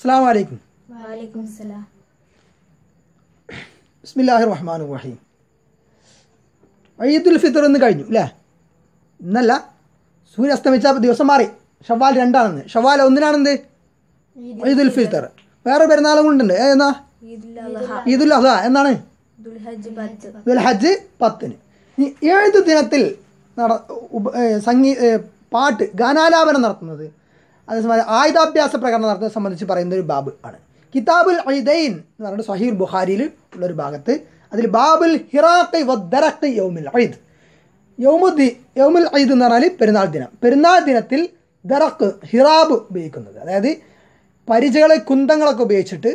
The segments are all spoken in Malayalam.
അസ്സാം വലൈക്കും ബിസ്മില്ലാഹി റഹ്മാൻ റഹീം ഈദുൽ ഫിത്തർ എന്ന് കഴിഞ്ഞു അല്ലേ ഇന്നല്ല സൂര്യൻ അസ്തമിച്ച ദിവസം മാറി ഷവാൽ രണ്ടാണെന്ന് ഷവാൽ ഒന്നിനാണെന്ത് ഈദുൽ ഫിത്തർ വേറെ പെരുന്നാളും കൊണ്ടുണ്ട് എന്നാ ഈദുൽ അഹ എന്നാണ് ദുൽഹജ്ജ് പത്തിന് ഏഴ് ദിനത്തിൽ നട സംഗീ പാട്ട് ഗാനാലാപനം നടത്തുന്നത് അതേസമയം ആയുധാഭ്യാസ പ്രകടനം നടത്തുന്നത് സംബന്ധിച്ച് പറയുന്ന ഒരു ബാബ് ആണ് കിതാബുൽ ഐദൈൻ എന്ന് പറഞ്ഞിട്ട് സഹീർ ബുഹാരിയിൽ ഒരു ഭാഗത്ത് അതിൽ ബാബുൽ ഹിറാഖ് വദ്ദറഖ് യൗമുൽ ഐദ് യൗമുദ്ദി യൗമുൽ ഐദ് എന്ന് പറഞ്ഞാൽ പെരുന്നാൾ ദിനം പെരുന്നാൾ ദിനത്തിൽ ദറഖ് ഹിറാബ് ഉപയോഗിക്കുന്നത് അതായത് പരിചകളെ കുന്തങ്ങളൊക്കെ ഉപയോഗിച്ചിട്ട്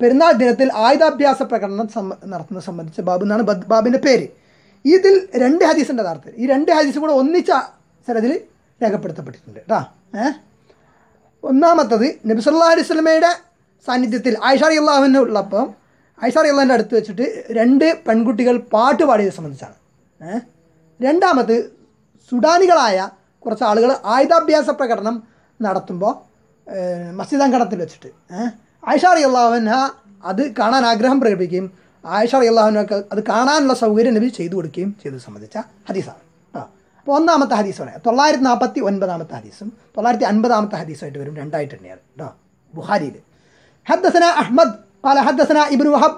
പെരുന്നാൾ ദിനത്തിൽ ആയുധാഭ്യാസ പ്രകടനം നടത്തുന്നത് സംബന്ധിച്ച ബാബു എന്നാണ് ബാബിൻ്റെ പേര് ഇതിൽ രണ്ട് ഹദീസിൻ്റെ യഥാർത്ഥത്തിൽ ഈ രണ്ട് ഹദീസും കൂടെ ഒന്നിച്ച സ്ഥലത്തിൽ രേഖപ്പെടുത്തപ്പെട്ടിട്ടുണ്ട് കേട്ടോ ഒന്നാമത്തത് നബിസല്ലാ അലിസ്ലമയുടെ സാന്നിധ്യത്തിൽ ആയിഷാറി അള്ളാഹുവിന് ഉള്ളപ്പം ഐഷാർ അള്ളാഹിൻ്റെ അടുത്ത് വെച്ചിട്ട് രണ്ട് പെൺകുട്ടികൾ പാട്ട് പാടിയത് സംബന്ധിച്ചാണ് രണ്ടാമത് സുഡാനികളായ കുറച്ച് ആളുകൾ ആയുധാഭ്യാസ പ്രകടനം നടത്തുമ്പോൾ മസ്ജിദ് അങ്കണത്തിൽ വെച്ചിട്ട് ആയിഷാറി അള്ളാഹുവിന് അത് കാണാൻ ആഗ്രഹം പ്രകടിപ്പിക്കുകയും ആയിഷാർ അള്ളാഹുവിനൊക്കെ അത് കാണാനുള്ള സൗകര്യം നബി ചെയ്തു കൊടുക്കുകയും ചെയ്തത് സംബന്ധിച്ച ഹദീസാണ് അപ്പോൾ ഒന്നാമത്തെ ഹദീസാണ് തൊള്ളായിരത്തി നാൽപ്പത്തി ഒൻപതാമത്തെ ഹദീസും തൊള്ളായിരത്തി അൻപതാമത്തെ ഹദീസുമായിട്ട് വരും രണ്ടായിട്ട് തന്നെയാണ് കേട്ടോ ബുഹാരിയിൽ ഹദ്ദസന അഹ്മദ് قال حدثنا ابن وهب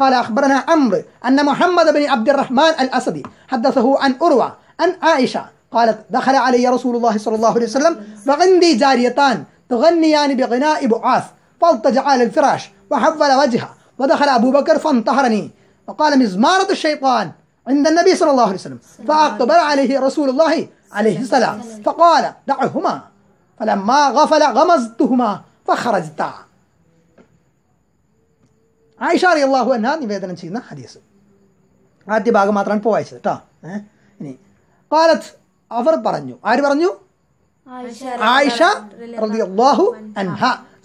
قال أخبرنا عمرو أن محمد بن عبد الرحمن الأسدي حدثه عن أروى عن عائشة قالت دخل علي رسول الله صلى الله عليه وسلم وعندي جاريتان تغنيان بغناء بعاث فالتجع على الفراش وحول وجهه ودخل أبو بكر فانتهرني وقال مزمارة الشيطان عند النبي صلى الله عليه وسلم فأقبل عليه رسول الله عليه السلام فقال دعهما فلما غفل غمزتهما فخرجتا رضي الله عنها നിവേദനം ചെയ്യുന്ന ഹദീസ് ആദ്യ ഭാഗം മാത്രമാണ് ഇപ്പോൾ വായിച്ചത് കേട്ടോ ഇനി കാലത്ത് അവർ പറഞ്ഞു ആര് പറഞ്ഞു ആയിഷ റളിയല്ലാഹു അൻഹ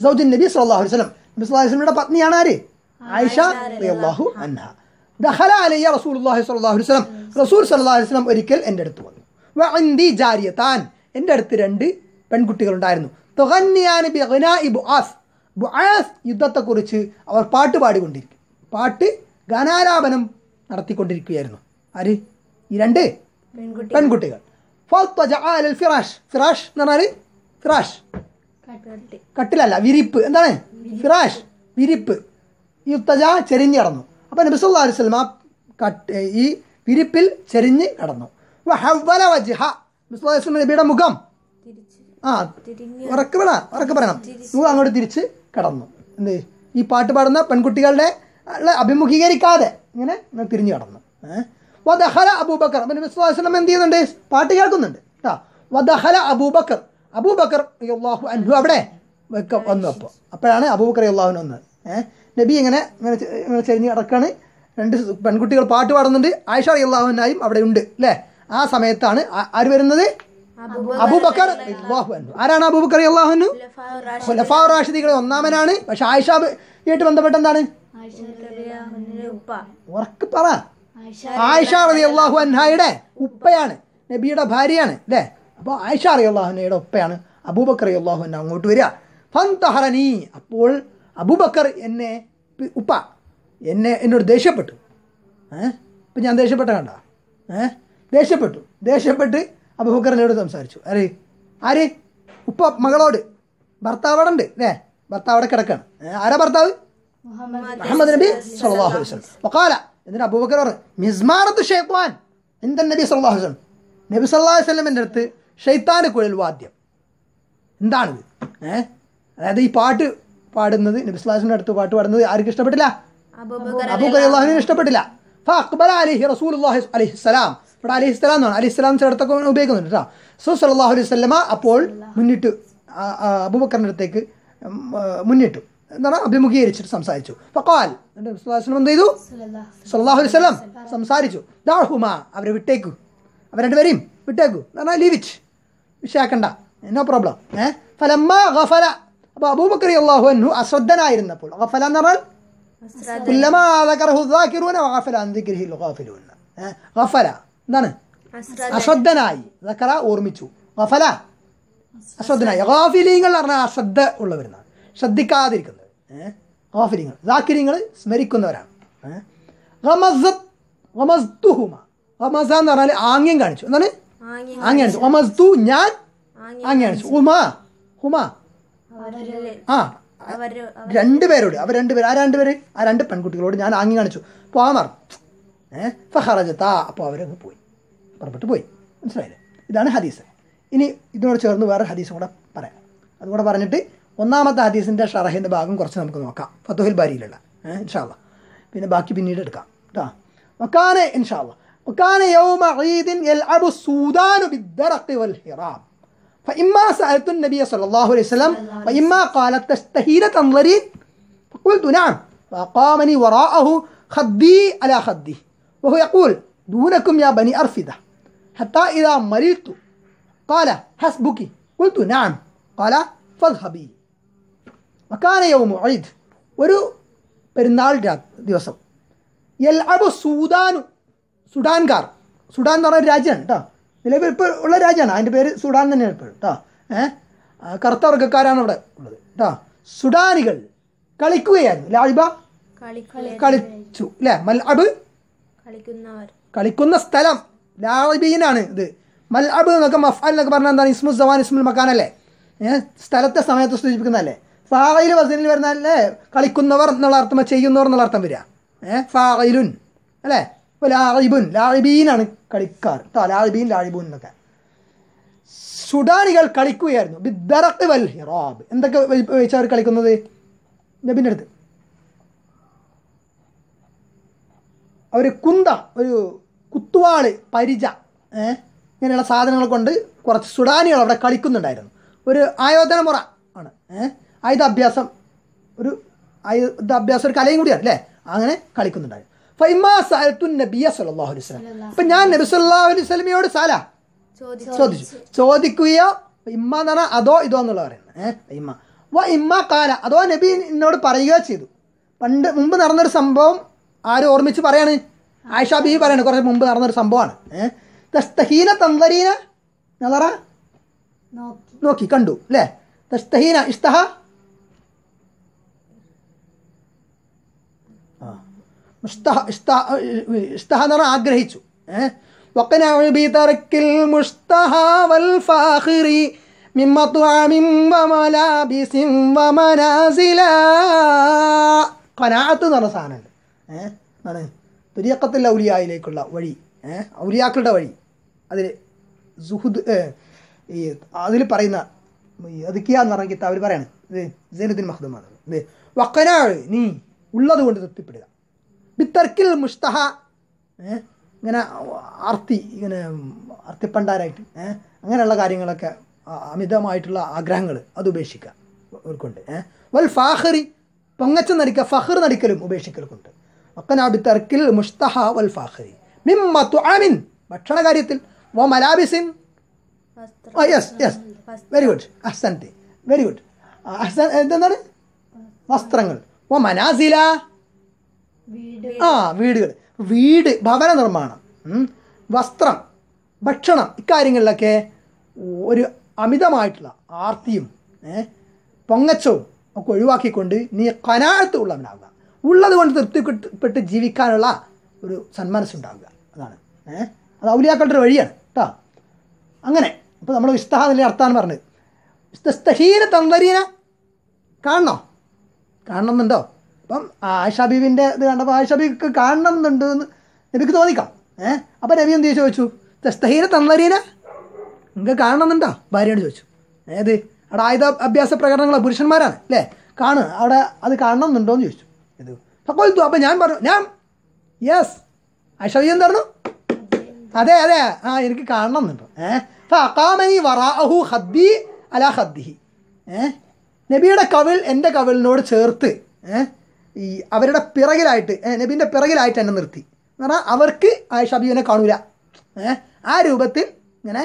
സൗദിൻ നബി സല്ലല്ലാഹു അലൈഹി വസല്ലം നബി സല്ലല്ലാഹു അലൈഹി വസല്ലമയുടെ പത്നിയാണ് ആര് ആയിഷ റളിയല്ലാഹു അൻഹ ദഹല അലയ്യ റസൂൽ അള്ളാഹി സ്വല്ലാഹു വസ്ലം റസൂൽ സല്ലാഹു വസ്ലം ഒരിക്കൽ എൻ്റെ അടുത്ത് വന്നു വന്തി ജാരിയത്താൻ എൻ്റെ അടുത്ത് രണ്ട് പെൺകുട്ടികളുണ്ടായിരുന്നു തൊഹന്നിയാൻ യുദ്ധത്തെക്കുറിച്ച് അവർ പാട്ട് പാടിക്കൊണ്ടിരിക്കും പാട്ട് ഗാനാലാപനം നടത്തിക്കൊണ്ടിരിക്കുകയായിരുന്നു ആര് ഈ രണ്ട് പെൺകുട്ടികൾ ഫിറാഷ് ഫിറാഷ് എന്ന് പറഞ്ഞാൽ ഫിറാഷ് കട്ടിലല്ല വിരിപ്പ് എന്താണ് ഫിറാഷ് വിരിപ്പ് യുത്തജ ചെരിഞ്ഞിടന്നു അപ്പോൾ അലൈഹി സ്വലമ കട്ട് ഈ വിരിപ്പിൽ ചെരിഞ്ഞ് കടന്നു ഹവ്വല നബിയുടെ മുഖം ആ ഉറക്കെ വിട ഉറക്കെ പറയണം മുഖം അങ്ങോട്ട് തിരിച്ച് കടന്നു എന്ത് ഈ പാട്ട് പാടുന്ന പെൺകുട്ടികളുടെ അഭിമുഖീകരിക്കാതെ ഇങ്ങനെ തിരിഞ്ഞു കടന്നു വദഹല അബൂബക്കർ അപ്പം നബിസ്വലം എന്ത് ചെയ്യുന്നുണ്ട് പാട്ട് കേൾക്കുന്നുണ്ട് കേട്ടോ വദഹല അബൂബക്കർ അബൂബക്കർ അള്ളാഹു അൻഹു അവിടെ വന്നു അപ്പോൾ അപ്പോഴാണ് അബൂബക്കർ അള്ളാഹുവിന് വന്നത് ഏഹ് നബി ഇങ്ങനെ ഇങ്ങനെ ചെരിഞ്ഞ് കിടക്കാണ് രണ്ട് പെൺകുട്ടികൾ പാട്ട് പാടുന്നുണ്ട് ആയിഷ അള്ളാഹുനായും അവിടെ ഉണ്ട് അല്ലേ ആ സമയത്താണ് ആര് വരുന്നത് അബൂബക്കർ ആരാണ് അബൂബക്കർ അള്ളാഹുനു റാഷിദികളെ ഒന്നാമനാണ് പക്ഷെ ആയിഷ ആയിട്ട് ബന്ധപ്പെട്ട് എന്താണ് ഉറക്ക് പറ ആയിഷ റബി അള്ളാഹു അൻഹായുടെ ഉപ്പയാണ് നബിയുടെ ഭാര്യയാണ് അല്ലേ അപ്പോൾ ആയിഷ അറിയാഹുനയുടെ ഉപ്പയാണ് അബൂബക്കർ അള്ളാഹു അൻഹ അങ്ങോട്ട് വരിക ഫന്തഹറനി അപ്പോൾ അബൂബക്കർ എന്നെ ഉപ്പ എന്നെ എന്നോട് ദേഷ്യപ്പെട്ടു ഇപ്പം ഞാൻ ദേഷ്യപ്പെട്ട കണ്ട ഏഹ് ദേഷ്യപ്പെട്ടു ദേഷ്യപ്പെട്ട് അബൂബക്കറിനോട് സംസാരിച്ചു ആര് ആര് ഉപ്പ മകളോട് ഭർത്താവ് അവിടെ ഉണ്ട് അല്ലേ ഭർത്താവ് അവിടെ കിടക്കാണ് ആരാ ഭർത്താവ് മുഹമ്മദ് നബി സല്ലാഹു വസ്ലം ഒക്കാല എന്തിനാ അബൂബക്കർ പറഞ്ഞു മിസ്മാറത്ത് ഷെയ്ഖ്വാൻ എന്താ നബി സല്ലാഹു വസ്ലം നബി സല്ലാഹു വസ്ലമിൻ്റെ അടുത്ത് ഷെയ്ത്താന് കുഴൽ വാദ്യം എന്താണിത് ഏഹ് അതായത് ഈ പാട്ട് പാടുന്നത് നബിസ്ലാസിൻ്റെ അടുത്ത് പാട്ട് പാടുന്നത് ആർക്കും ഇഷ്ടപ്പെട്ടില്ല അബൂഖലാഹിന് ഇഷ്ടപ്പെട്ടില്ല ഫ അക്ബർ അലിഹി റസൂൽ അലിഹിസ്സലാം ഇവിടെ അലിഹിസ്സലാം എന്നാണ് അലിഹിസ്സലാം ചിലടത്തൊക്കെ ഉപയോഗിക്കുന്നുണ്ട് കേട്ടോ സു സല്ലാഹു അലൈഹി സ്വല്ല അപ്പോൾ മുന്നിട്ട് അബൂബക്കറിൻ്റെ അടുത്തേക്ക് മുന്നിട്ടു എന്താണ് അഭിമുഖീകരിച്ചിട്ട് സംസാരിച്ചു ഫക്കാൽ എന്നിട്ട് എന്ത് ചെയ്തു സല്ലാഹു അലൈഹി സ്വലം സംസാരിച്ചു ദാഹുമാ അവരെ വിട്ടേക്കു അവർ രണ്ടുപേരെയും വിട്ടേക്കു എന്ന് പറഞ്ഞാൽ ലീവിച്ച് വിഷയാക്കണ്ട നോ പ്രോബ്ലം ഏഹ് ഫലമ്മ ഗഫല അപ്പൊ അബൂബക്രി അള്ളാഹു അനു അശ്രദ്ധനായിരുന്നപ്പോൾ ഗഫല എന്ന് ഗഫല എന്താണ് അശ്രദ്ധനായി ഓർമ്മിച്ചു ഗഫല അശ്രദ്ധനായി ഗാഫിലിങ്ങൾ പറഞ്ഞാൽ അശ്രദ്ധ ഉള്ളവരെന്നാണ് ശ്രദ്ധിക്കാതിരിക്കുന്നത് ഗാഫിലിങ്ങൾ ദാക്കിരിങ്ങൾ സ്മരിക്കുന്നവരാണ് എന്ന് പറഞ്ഞാൽ ആംഗ്യം കാണിച്ചു എന്താണ് ആംഗ്യം കാണിച്ചു ഞാൻ ആംഗ്യം കാണിച്ചു ഹുമ ആ രണ്ടുപേരോട് അവർ രണ്ടുപേർ ആ രണ്ടുപേര് ആ രണ്ട് പെൺകുട്ടികളോട് ഞാൻ ആങ്ങി കാണിച്ചു പോകാൻ പറഞ്ഞു ഏഹ് ഫഹറജത്താ അപ്പോൾ അവരങ്ങ് പോയി പുറപ്പെട്ട് പോയി മനസ്സിലായില്ലേ ഇതാണ് ഹദീസ് ഇനി ഇതിനോട് ചേർന്ന് വേറെ ഹദീസും കൂടെ പറയാം അതുകൂടെ പറഞ്ഞിട്ട് ഒന്നാമത്തെ ഹദീസിൻ്റെ ഷറഹിൻ്റെ ഭാഗം കുറച്ച് നമുക്ക് നോക്കാം ഫത്തുഹിൽ ബാരിയിലുള്ള ഇൻഷാള്ള പിന്നെ ബാക്കി പിന്നീട് എടുക്കാം കേട്ടോ വക്കാനെ ഇൻഷാല്ല വക്കാനെ യൗമ ഈദിൻ യൽഅബു സൂദാനു ബിദ്ദറഖി വൽ ഹിറാം فإما سألت النبي صلى الله عليه وسلم وإما قالت تشتهين تنظرين فقلت نعم فأقامني وراءه خدي على خدي وهو يقول دونكم يا بني أرفدة حتى إذا مرضت قال حسبك قلت نعم قال فاذهبي وكان يوم عيد ورو برنال يلعب السودان السودان كار സുഡാൻകാർ സുഡാൻ നിലവിൽ ഇപ്പോൾ ഉള്ള രാജ്യമാണ് അതിൻ്റെ പേര് സുഡാൻ തന്നെയാണ് ഇപ്പോൾ കേട്ടോ ഏഹ് കറുത്ത വർഗ്ഗക്കാരാണ് അവിടെ ഉള്ളത് കേട്ടോ സുഡാനികൾ കളിക്കുകയായിരുന്നു ലാളിബ കളിച്ചു അല്ലേ മൽഅബ് കളിക്കുന്ന സ്ഥലം ലാളിബീനാണ് ഇത് മൽഅബ് എന്നൊക്കെ മഫ്അൽ എന്നൊക്കെ പറഞ്ഞാൽ എന്താണ് ഇസ്മു സവാൻ ഇസ്മുൽ മക്കാനല്ലേ സ്ഥലത്തെ സമയത്ത് സൂചിപ്പിക്കുന്നതല്ലേ ഫാഹയിൽ വസനിൽ വരുന്നല്ലേ കളിക്കുന്നവർ എന്നുള്ള അർത്ഥം ചെയ്യുന്നവർ എന്നുള്ള അർത്ഥം വരിക ഏഹ് ഫാഹയിലുൻ അല്ലേ അപ്പോൾ ലാറിബുൻ ലാറിബീനാണ് കളിക്കാർ കേട്ടോ ലാറിബീൻ ലാറിബൂൻ എന്നൊക്കെ സുഡാനികൾ കളിക്കുകയായിരുന്നു ബിദ്ദറത്ത് വൽ ഹിറാബ് എന്തൊക്കെ വെച്ചാൽ അവർ കളിക്കുന്നത് നബിൻ്റെ അടുത്ത് അവർ കുന്ത ഒരു കുത്തുവാള് പരിച ഇങ്ങനെയുള്ള സാധനങ്ങൾ കൊണ്ട് കുറച്ച് സുഡാനികൾ അവിടെ കളിക്കുന്നുണ്ടായിരുന്നു ഒരു ആയോധനമുറ ആണ് ആയുധാഭ്യാസം ഒരു ആയുധാഭ്യാസം ഒരു കലയും കൂടിയാണ് അല്ലേ അങ്ങനെ കളിക്കുന്നുണ്ടായിരുന്നു സല്ലാഹു അലൈഹി സ്വലം അപ്പൊ ഞാൻ നബി സല്ലാഹു അലൈഹി സ്വലമിയോട് സാല ചോദിച്ചു ചോദിക്കുകയോ ഇമ്മ എന്ന് പറഞ്ഞാൽ അതോ ഇതോ എന്നുള്ള പറയുന്നത് വ ഇമ്മ കാല അതോ നബി എന്നോട് പറയുകയോ ചെയ്തു പണ്ട് മുമ്പ് നടന്നൊരു സംഭവം ആരും ഓർമ്മിച്ച് പറയാണ് ആയിഷ ബി പറയാണ് കുറച്ച് മുമ്പ് നടന്നൊരു സംഭവമാണ് ഏഹ് തസ്തഹീന തന്തരീന നോക്കി കണ്ടു അല്ലേ തസ്തഹീന ഇസ്തഹ ഇസ്തഹ ആഗ്രഹിച്ചു ഏഹ് തുരിയക്കത്തിൽ ഔലിയായിലേക്കുള്ള വഴി ഔലിയാക്കളുടെ വഴി അതിൽ സുഹുദ് ഈ അതിൽ പറയുന്ന അതിക്കിയ എന്ന് പറഞ്ഞ കിതാബിൽ പറയാണ് ഇത് സൈനുദ്ദീൻ മഹദുമാണ് ഇത് വക്കനാൾ നീ ഉള്ളത് കൊണ്ട് തൃപ്തിപ്പെടുക ബിത്തർക്കിൽ മുഷ്തഹ ഇങ്ങനെ ആർത്തി ഇങ്ങനെ അർത്തിപ്പണ്ടാരായിട്ട് അങ്ങനെയുള്ള കാര്യങ്ങളൊക്കെ അമിതമായിട്ടുള്ള ആഗ്രഹങ്ങൾ അത് ഉപേക്ഷിക്കുക അവർക്കുണ്ട് വൽ ഫാഹറി പൊങ്ങച്ച നടിക്കുക ഫഹർ നടിക്കലും ഉപേക്ഷിക്കലുണ്ട് ഒക്കനാബി തർക്കിൽ മുഷ്തഹ വൽ ഫാഹറി മിമ്മത്തു തുആമിൻ ഭക്ഷണ കാര്യത്തിൽ വ മലാബിസിൻ യെസ് യെസ് വെരി ഗുഡ് അഹ്സൻതി വെരി ഗുഡ് അഹ്സൻ എന്താണ് വസ്ത്രങ്ങൾ വ മനാസില ആ വീടുകൾ വീട് ഭവന നിർമ്മാണം വസ്ത്രം ഭക്ഷണം ഇക്കാര്യങ്ങളിലൊക്കെ ഒരു അമിതമായിട്ടുള്ള ആർത്തിയും പൊങ്ങച്ചവും ഒക്കെ ഒഴിവാക്കിക്കൊണ്ട് നീ കനാലത്ത് ഉള്ളവനാവുക ഉള്ളത് കൊണ്ട് തൃപ്തിപ്പെട്ട് ജീവിക്കാനുള്ള ഒരു സന്മനസ്സുണ്ടാവുക അതാണ് ഏഹ് അത് ഔലിയാക്കളുടെ ഒരു വഴിയാണ് കേട്ടോ അങ്ങനെ അപ്പോൾ നമ്മൾ വിസ്തഹാദിലെ അർത്ഥമാണ് പറഞ്ഞത് വിസ്തഹീന തന്തരീന കാണണോ കാണണമെന്നുണ്ടോ ഇപ്പം ആയിഷ ഇത് കണ്ടപ്പോൾ ആയിഷ കാണണം എന്നുണ്ട് എന്ന് നബിക്ക് തോന്നിക്കാം ഏഹ് അപ്പം രവി എന്ത് ചോദിച്ചു തസ്തഹീര തന്നരീര നിങ്ങൾക്ക് കാണണമെന്നുണ്ടോ ഭാര്യയോട് ചോദിച്ചു ഏത് അവിടെ ആയുധ അഭ്യാസ പ്രകടനങ്ങളാണ് പുരുഷന്മാരാണ് അല്ലേ കാണുക അവിടെ അത് കാണണം എന്നുണ്ടോ എന്ന് ചോദിച്ചു ഇത് അപ്പോൾ അപ്പം ഞാൻ പറഞ്ഞു ഞാൻ യെസ് ആയിഷ ബീവി എന്തായിരുന്നു അതെ അതെ ആ എനിക്ക് കാണണം എന്നുണ്ടോ ഏഹ് അപ്പം അക്കാമനി വറാഹു ഹദ്ദി അല ഹദ്ദിഹി ഏഹ് നബിയുടെ കവിൾ എൻ്റെ കവിളിനോട് ചേർത്ത് ഏഹ് ഈ അവരുടെ പിറകിലായിട്ട് നബീൻ്റെ പിറകിലായിട്ട് എന്നെ നിർത്തി എന്ന് പറഞ്ഞാൽ അവർക്ക് ആയിഷ ബീവിനെ കാണൂല ആ രൂപത്തിൽ ഇങ്ങനെ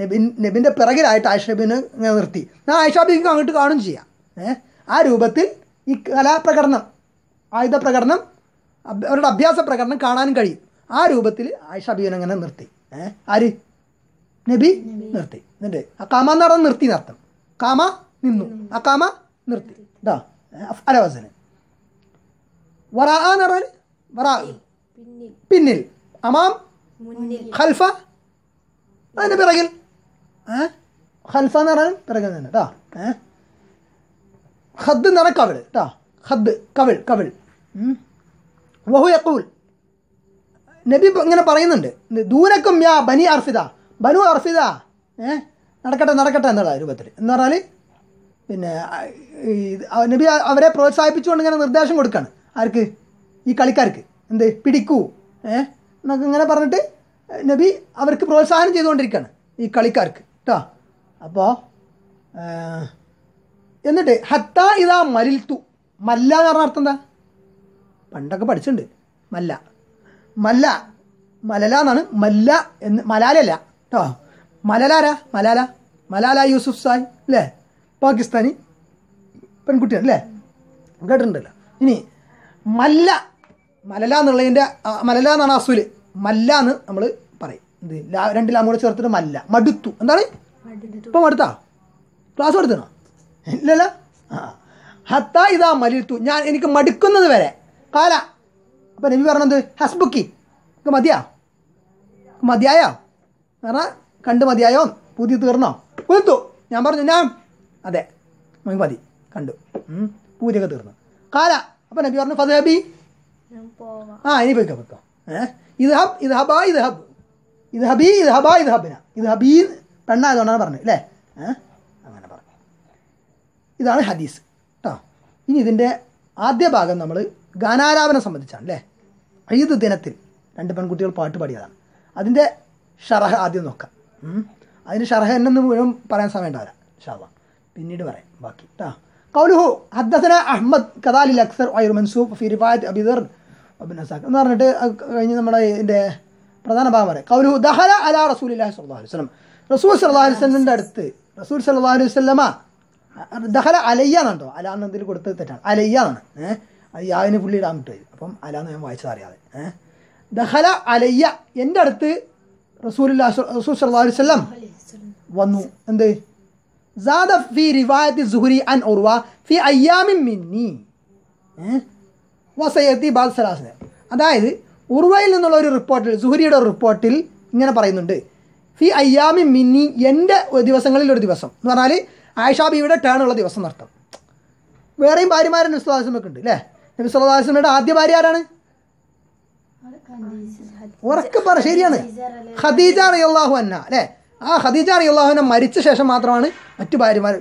നബിൻ നബിൻ്റെ പിറകിലായിട്ട് ആയിഷ ബീവിനെ ഇങ്ങനെ നിർത്തി എന്നാൽ ആയിഷ ബീവിക്ക് അങ്ങോട്ട് കാണും ചെയ്യാം ആ രൂപത്തിൽ ഈ കലാപ്രകടനം ആയുധ പ്രകടനം അവരുടെ അഭ്യാസ പ്രകടനം കാണാനും കഴിയും ആ രൂപത്തിൽ ആയിഷ ബീവിനെ അങ്ങനെ നിർത്തി ആര് നബി നിർത്തി എന്നിട്ട് ആ എന്ന് പറഞ്ഞാൽ നിർത്തി നിർത്തം കാമ നിന്നു ആ കാമ നിർത്തി ഇതാ അലവസന് വറാ എന്ന് വറാ പിന്നിൽ അമാം ഖൽഫ അതിന് പിറകിൽ ഏ ഖൽഫ എന്ന് പറഞ്ഞാൽ പിറകിൽ തന്നെ കേട്ടോ ഹദ് എന്ന് പറയാൻ കവിൾ കേട്ടോ ഹദ് കവിൾ കവിൾ വഹു നബി ഇങ്ങനെ പറയുന്നുണ്ട് ദൂരക്കും യാ ബനി അർഫിദ ബനു അർഫിദ ഏ നടക്കട്ടെ നടക്കട്ടെ എന്നുള്ള രൂപത്തിൽ എന്ന് പറഞ്ഞാൽ പിന്നെ നബി അവരെ പ്രോത്സാഹിപ്പിച്ചുകൊണ്ട് ഇങ്ങനെ നിർദ്ദേശം കൊടുക്കുകയാണ് ആർക്ക് ഈ കളിക്കാർക്ക് എന്ത് പിടിക്കൂ ഏ എന്നൊക്കെ ഇങ്ങനെ പറഞ്ഞിട്ട് നബി അവർക്ക് പ്രോത്സാഹനം ചെയ്തുകൊണ്ടിരിക്കുകയാണ് ഈ കളിക്കാർക്ക് കേട്ടോ അപ്പോൾ എന്നിട്ട് ഹത്ത ഇതാ മലിൽത്തു മല്ല എന്ന് പറഞ്ഞ അർത്ഥം എന്താ പണ്ടൊക്കെ പഠിച്ചിട്ടുണ്ട് മല്ല മല്ല മലല എന്നാണ് മല്ല എന്ന് മലാലല്ല കേട്ടോ മലലാരാ മലാല മലാല യൂസുഫ് സായ് അല്ലേ പാകിസ്ഥാനി പെൺകുട്ടിയാണ് അല്ലേ കേട്ടിട്ടുണ്ടല്ലോ ഇനി മല്ല മലല എന്നുള്ളതിൻ്റെ മലല എന്നാണ് അസൂല് മല്ല എന്ന് നമ്മൾ പറയും എന്ത് ലാ രണ്ട് ലാം കൂടെ ചേർത്തിട്ട് മല്ല മടുത്തു എന്താണ് ഇപ്പം മടുത്താ ക്ലാസ് കൊടുത്തണോ ഇല്ലല്ല ആ ഹത്ത ഇതാ മലിത്തു ഞാൻ എനിക്ക് മടുക്കുന്നത് വരെ കാല അപ്പം നബി പറഞ്ഞത് ഹസ്ബുക്കി ഇത് മതിയാ മതിയായോ പറഞ്ഞാൽ കണ്ട് മതിയായോ പുതിയ തീർന്നോ പുലത്തു ഞാൻ പറഞ്ഞു ഞാൻ അതെ മതി കണ്ടു പൂതിയൊക്കെ തീർന്നു കാല അപ്പൊ നബി പറഞ്ഞു ഫതഹബി ആ ഇനി പോയിക്കോ പോയിക്കോ ഏഹ് ഹബി ഇത് ഇദ്ഹബ് ഇത് ഹബിന ഇത് ഹബീ പെണ്ണായതുകൊണ്ടാണ് പറഞ്ഞത് അല്ലേ ഏഹ് അങ്ങനെ പറഞ്ഞു ഇതാണ് ഹദീസ് കേട്ടോ ഇനി ഇതിൻ്റെ ആദ്യ ഭാഗം നമ്മൾ ഗാനാലാപനം സംബന്ധിച്ചാണ് അല്ലേ ഈദ് ദിനത്തിൽ രണ്ട് പെൺകുട്ടികൾ പാട്ട് പാടിയതാണ് അതിൻ്റെ ഷറഹ ആദ്യം നോക്കാം അതിൻ്റെ ഷറഹ എന്നൊന്നും പറയാൻ സമയം ഉണ്ടാവില്ല ഷാവ പിന്നീട് പറയാം ബാക്കി കേട്ടോ കൗലുഹു ഹദ്ദസന അഹ്മദ് കദാലിൽ അക്സർ വൈർ മൻസൂബ് ഫി റിവായത്ത് അബിദർ അബിൻ എന്ന് പറഞ്ഞിട്ട് കഴിഞ്ഞ് നമ്മുടെ ഇതിൻ്റെ പ്രധാന ഭാഗം വരെ കൗലുഹു ദഹല അല റസൂലില്ലാഹി സല്ലാഹു അലൈഹി വസ്ലം റസൂൽ സല്ലാഹു അലൈഹി അടുത്ത് റസൂൽ സല്ലാഹു അലൈഹി വസ്ലമ ദഹല അലയ്യ എന്നുണ്ടോ അല എന്നതിൽ കൊടുത്തത് തെറ്റാണ് എന്നാണ് ഏഹ് അത് യാവിന് പുള്ളി ഇടാൻ പറ്റുമായി അപ്പം എന്ന് ഞാൻ വായിച്ചതറിയാതെ ഏഹ് ദഹല അലയ്യ എൻ്റെ അടുത്ത് റസൂൽ റസൂൽ സല്ലാ അലൈഹി വസ്ലം വന്നു എന്ത് زاد في رواية الزهري عن عروة في അയ്യാമിൻ മിന്നി വസയത്തി ബാൽ സലാസിന് അതായത് ഉർവയിൽ നിന്നുള്ള ഒരു റിപ്പോർട്ടിൽ സുഹരിയുടെ റിപ്പോർട്ടിൽ ഇങ്ങനെ പറയുന്നുണ്ട് ഫി അയ്യാമി മിന്നി എൻ്റെ ദിവസങ്ങളിൽ ഒരു ദിവസം എന്ന് പറഞ്ഞാൽ ആയിഷാ ബീവിയുടെ ടേൺ ഉള്ള ദിവസം നടത്തും വേറെയും ഭാര്യമാരും നബി സുല്ലാസ്മൊക്കെ ഉണ്ട് അല്ലേ നബി സുല്ലാസ്മയുടെ ആദ്യ ഭാര്യ ആരാണ് ഉറക്കെ പറ ശരിയാണ് ഖദീജ റളിയല്ലാഹു അന്ന അല്ലേ ആ ഖദീജ അലിയുള്ളാഹുവിനെ മരിച്ച ശേഷം മാത്രമാണ് മറ്റു ഭാര്യമാർ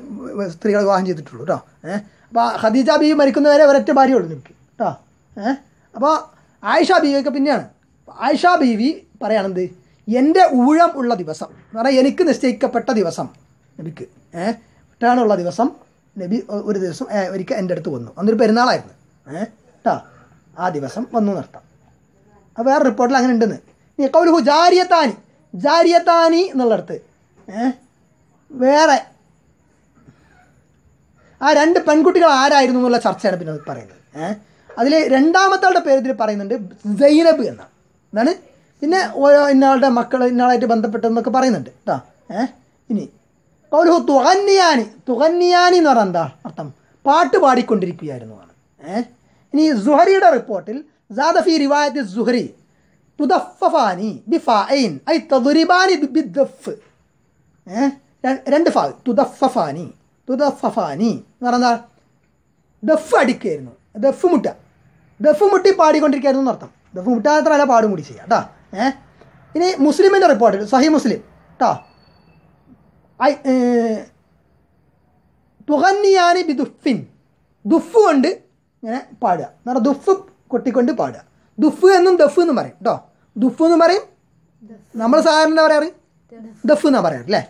സ്ത്രീകൾ വിവാഹം ചെയ്തിട്ടുള്ളൂ കേട്ടോ ഏഹ് അപ്പോൾ ഖദീജ ബി മരിക്കുന്നവരെ ഒരൊറ്റ ഭാര്യയുള്ളൂ നിൽക്കും കേട്ടോ ഏഹ് അപ്പോൾ ആയിഷ ബീവിയൊക്കെ പിന്നെയാണ് ആയിഷ ബീവി പറയുകയാണെന്ത് എൻ്റെ ഊഴം ഉള്ള ദിവസം എന്ന് പറഞ്ഞാൽ എനിക്ക് നിശ്ചയിക്കപ്പെട്ട ദിവസം നബിക്ക് ഏഹ് റിട്ടേണുള്ള ദിവസം നബി ഒരു ദിവസം ഒരിക്കൽ എൻ്റെ അടുത്ത് വന്നു അന്നൊരു പെരുന്നാളായിരുന്നു ഏഹ് കേട്ടോ ആ ദിവസം വന്നു നിർത്താം അപ്പോൾ വേറെ റിപ്പോർട്ടിൽ അങ്ങനെ ഉണ്ടെന്ന് നീ കൗലുഹു ജാരിയത്താനി ജാരിയത്താനി എന്നുള്ളടത്ത് വേറെ ആ രണ്ട് പെൺകുട്ടികൾ ആരായിരുന്നു എന്നുള്ള ചർച്ചയാണ് പിന്നെ പറയുന്നത് അതിൽ രണ്ടാമത്താളുടെ പേര് ഇതിൽ പറയുന്നുണ്ട് സൈനബ് എന്നാണ് പിന്നെ ഓരോ ഇന്നാളുടെ മക്കൾ ഇന്നാളായിട്ട് ബന്ധപ്പെട്ടെന്നൊക്കെ പറയുന്നുണ്ട് കേട്ടോ ഏഹ് ഇനി കൗലുഹു തുകന്യാനി തുകന്യാനി എന്ന് പറഞ്ഞാൽ എന്താ അർത്ഥം പാട്ട് പാടിക്കൊണ്ടിരിക്കുകയായിരുന്നു ആണ് ഏഹ് ഇനി സുഹരിയുടെ റിപ്പോർട്ടിൽ ജാദഫി റിവായത്ത് സുഹരി തുദഫാനി ബി ഫൈൻ ഐ തദുരിബാനി ബി ദഫ് രണ്ട് ഫാ തുദഫാനി തുദഫാനി എന്ന് പറഞ്ഞാൽ ദഫ് അടിക്കുകയായിരുന്നു ദഫ് മുട്ട ദഫ് മുട്ടി പാടിക്കൊണ്ടിരിക്കുകയായിരുന്നു എന്നർത്ഥം ദഫ് മുട്ട മാത്രമല്ല പാടും കൂടി ചെയ്യാം കേട്ടോ ഏഹ് ഇനി മുസ്ലിമിൻ്റെ റിപ്പോർട്ട് സഹി മുസ്ലിം കേട്ടോ ഐ തുഹന്നിയാനി ബി ദുഫിൻ ദുഫ് കൊണ്ട് ഇങ്ങനെ പാടുക എന്ന് പറഞ്ഞാൽ ദുഫ് കൊട്ടിക്കൊണ്ട് പാടുക ദുഫ് എന്നും ദഫ് എന്നും പറയും കേട്ടോ ദുഫ് എന്ന് പറയും നമ്മൾ സാധാരണ എന്താ പറയാറ് ദഫ് എന്നാ പറയാറ് അല്ലേ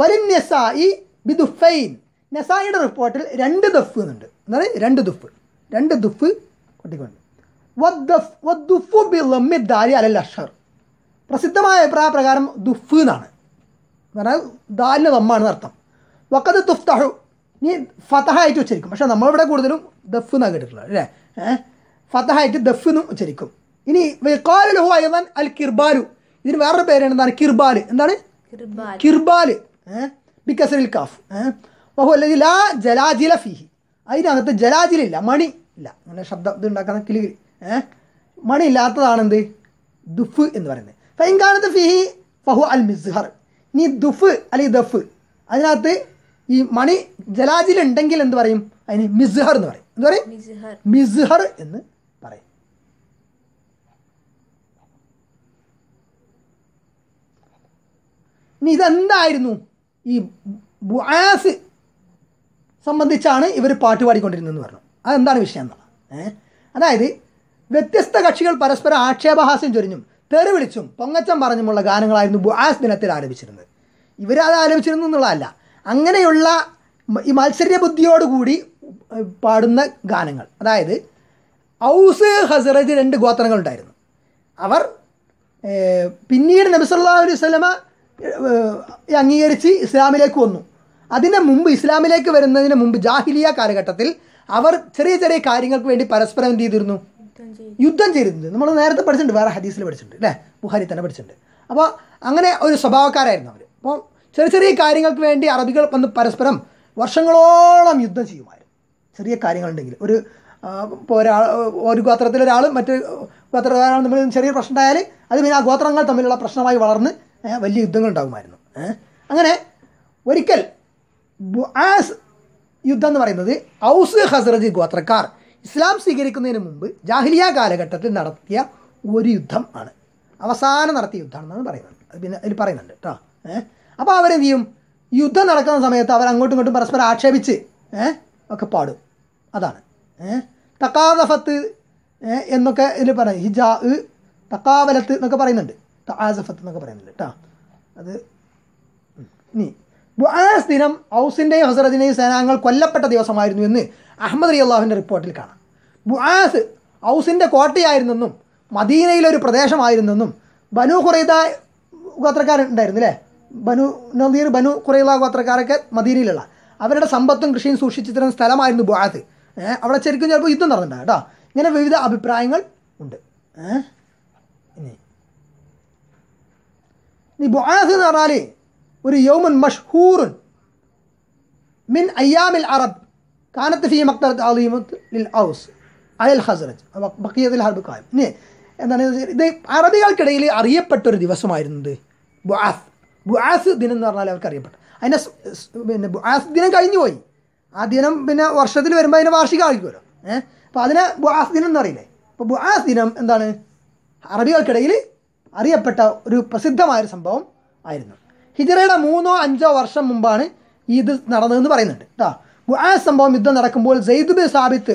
വരും നെസായി ബി ദുഫൈൻ നെസായിയുടെ റിപ്പോർട്ടിൽ രണ്ട് ദഫ് എന്നുണ്ട് പറയുക രണ്ട് ദുഫ് രണ്ട് ദുഫ് കൊട്ടിക്കൊണ്ട് പ്രസിദ്ധമായ അഭിപ്രായ പ്രകാരം ദുഫ് എന്നാണ് പറഞ്ഞാൽ ദാലിന് ദമ്മാണ് അർത്ഥം വക്കത് തുഫ്തഹു നീ ഫതഹായിട്ട് ഉച്ചരിക്കും പക്ഷേ നമ്മളിവിടെ കൂടുതലും ദഫ് എന്നാണ് കേട്ടിട്ടുള്ളത് അല്ലേ ഫതഹായിട്ട് ദഫ് എന്നും ഉച്ചരിക്കും ഇനി കാലുലഹു അയ്യതൻ അൽ കിർബാലു ഇതിന് വേറൊരു പേരാണ് എന്താണ് കിർബാല് എന്താണ് കിർബാല് ബിക്കസറിൽ കാഫ് ഓഹോ അല്ലെങ്കിൽ ലാ ജലാജില ഫിഹി അതിനകത്ത് ജലാജിലില്ല മണി ഇല്ല അങ്ങനെ ശബ്ദം ഇത് ഉണ്ടാക്കുന്ന കിളികിൽ മണി ഇല്ലാത്തതാണ് എന്ത് ദുഫ് എന്ന് പറയുന്നത് ഫൈൻകാലത്ത് ഫിഹി ഫഹു അൽ മിസ്ഹർ ഇനി ദുഫ് അല്ലെങ്കിൽ ദഫ് അതിനകത്ത് ഈ മണി ജലാജിലുണ്ടെങ്കിൽ എന്ത് പറയും അതിന് മിസ്ഹർ എന്ന് പറയും എന്ത് പറയും മിസ്ഹർ എന്ന് ഇനി ഇതെന്തായിരുന്നു ഈ ബുആസ് സംബന്ധിച്ചാണ് ഇവർ പാട്ട് പാടിക്കൊണ്ടിരുന്നതെന്ന് പറഞ്ഞു അതെന്താണ് വിഷയം എന്നുള്ളത് ഏഹ് അതായത് വ്യത്യസ്ത കക്ഷികൾ പരസ്പരം ആക്ഷേപഹാസ്യം ചൊരിഞ്ഞും തെറി വിളിച്ചും പൊങ്ങച്ചം പറഞ്ഞുമുള്ള ഗാനങ്ങളായിരുന്നു ബുആസ് ദിനത്തിൽ ആരംഭിച്ചിരുന്നത് ഇവരത് ആലപിച്ചിരുന്നു എന്നുള്ളതല്ല അങ്ങനെയുള്ള ഈ മത്സര ബുദ്ധിയോടുകൂടി പാടുന്ന ഗാനങ്ങൾ അതായത് ഔസ് ഹസറജ് രണ്ട് ഗോത്രങ്ങളുണ്ടായിരുന്നു അവർ പിന്നീട് നബിസല്ലാ അലൈഹി അംഗീകരിച്ച് ഇസ്ലാമിലേക്ക് വന്നു അതിന് മുമ്പ് ഇസ്ലാമിലേക്ക് വരുന്നതിന് മുമ്പ് ജാഹിലിയ കാലഘട്ടത്തിൽ അവർ ചെറിയ ചെറിയ കാര്യങ്ങൾക്ക് വേണ്ടി പരസ്പരം എന്ത് ചെയ്തിരുന്നു യുദ്ധം ചെയ്തിരുന്നത് നമ്മൾ നേരത്തെ പഠിച്ചിട്ടുണ്ട് വേറെ ഹദീസിൽ പഠിച്ചിട്ടുണ്ട് അല്ലേ ബുഹാരി തന്നെ പഠിച്ചിട്ടുണ്ട് അപ്പോൾ അങ്ങനെ ഒരു സ്വഭാവക്കാരായിരുന്നു അവർ അപ്പോൾ ചെറിയ ചെറിയ കാര്യങ്ങൾക്ക് വേണ്ടി അറബികൾ വന്ന് പരസ്പരം വർഷങ്ങളോളം യുദ്ധം ചെയ്യുമായിരുന്നു ചെറിയ കാര്യങ്ങളുണ്ടെങ്കിൽ ഒരു ഇപ്പോൾ ഒരാൾ ഒരു ഗോത്രത്തിലൊരാളും മറ്റൊരു ഗോത്രക്കാരും തമ്മിൽ ചെറിയ പ്രശ്നം ഉണ്ടായാൽ അത് പിന്നെ ആ ഗോത്രങ്ങൾ തമ്മിലുള്ള പ്രശ്നമായി വളർന്ന് വലിയ യുദ്ധങ്ങൾ ഉണ്ടാകുമായിരുന്നു അങ്ങനെ ഒരിക്കൽ ബുആസ് യുദ്ധം എന്ന് പറയുന്നത് ഔസ് ഹസ്രജ് ഗോത്രക്കാർ ഇസ്ലാം സ്വീകരിക്കുന്നതിന് മുമ്പ് ജാഹ്ലിയ കാലഘട്ടത്തിൽ നടത്തിയ ഒരു യുദ്ധം ആണ് അവസാനം നടത്തിയ യുദ്ധമാണെന്നാണ് പറയുന്നത് അത് പിന്നെ അതിൽ പറയുന്നുണ്ട് കേട്ടോ ഏഹ് അപ്പോൾ അവരെന്ത് ചെയ്യും യുദ്ധം നടക്കുന്ന സമയത്ത് അവർ അങ്ങോട്ടും ഇങ്ങോട്ടും പരസ്പരം ആക്ഷേപിച്ച് ഏഹ് ഒക്കെ പാടും അതാണ് ഏഹ് തക്കാദഫത്ത് എന്നൊക്കെ ഇതിൽ പറയും ഹിജാ തക്കാവലത്ത് എന്നൊക്കെ പറയുന്നുണ്ട് താസഫത്ത് എന്നൊക്കെ പറയുന്നുണ്ട് കേട്ടോ അത് ഇനി ബുആസ് ദിനം ഔസിൻ്റെയും ഹസറത്തിൻ്റെയും സേനാംഗങ്ങൾ കൊല്ലപ്പെട്ട ദിവസമായിരുന്നു എന്ന് അഹമ്മദ് അലി അള്ളാഹുവിൻ്റെ റിപ്പോർട്ടിൽ കാണാം ബുആസ് ഔസിൻ്റെ കോട്ടയായിരുന്നെന്നും മദീനയിലെ ഒരു പ്രദേശമായിരുന്നെന്നും ബനു ഖുറൈദ ഗോത്രക്കാരുണ്ടായിരുന്നു അല്ലേ ബനു നദീർ ബനു ഖുറൈദ ഗോത്രക്കാരൊക്കെ മദീനയിലുള്ള അവരുടെ സമ്പത്തും കൃഷിയും സൂക്ഷിച്ചിരുന്ന സ്ഥലമായിരുന്നു ബുആസ് അവിടെ ശരിക്കും ചിലപ്പോൾ യുദ്ധം നടന്നിട്ടുണ്ടാകും കേട്ടോ ഇങ്ങനെ വിവിധ അഭിപ്രായങ്ങൾ ഉണ്ട് ഏഹ് നീ ബൊആസ് എന്ന് പറഞ്ഞാൽ ഒരു യൗമൻ മഷ്ഹൂറുൻ മിൻ അയ്യാമിൽ അറബ് കാനത്ത് ഫി മക്തർ അലീമത്ത് ഔസ് അയൽ ഹസറജ് ബക്കിയത്തിൽ ഹർബ് കായം ഇനി എന്താണ് ഇത് അറബികൾക്കിടയിൽ അറിയപ്പെട്ടൊരു ദിവസമായിരുന്നത് ബുആസ് ബുആസ് ദിനം എന്ന് പറഞ്ഞാൽ അവർക്ക് അറിയപ്പെട്ടു അതിനെ പിന്നെ ബുആസ് ദിനം കഴിഞ്ഞു പോയി ആ ദിനം പിന്നെ വർഷത്തിൽ വരുമ്പോൾ അതിനെ വാർഷികമാക്കിക്കുമല്ലോ ഏഹ് അപ്പോൾ അതിനെ ബുആസ് ദിനം എന്നറിയില്ലേ അപ്പോൾ ബുആസ് ദിനം എന്താണ് അറബികൾക്കിടയിൽ അറിയപ്പെട്ട ഒരു പ്രസിദ്ധമായ ഒരു സംഭവം ആയിരുന്നു ഹിജറയുടെ മൂന്നോ അഞ്ചോ വർഷം മുമ്പാണ് ഇത് നടന്നതെന്ന് പറയുന്നുണ്ട് കേട്ടോ ആ സംഭവം യുദ്ധം നടക്കുമ്പോൾ സെയ്ദ് ബിൻ സാബിത്ത്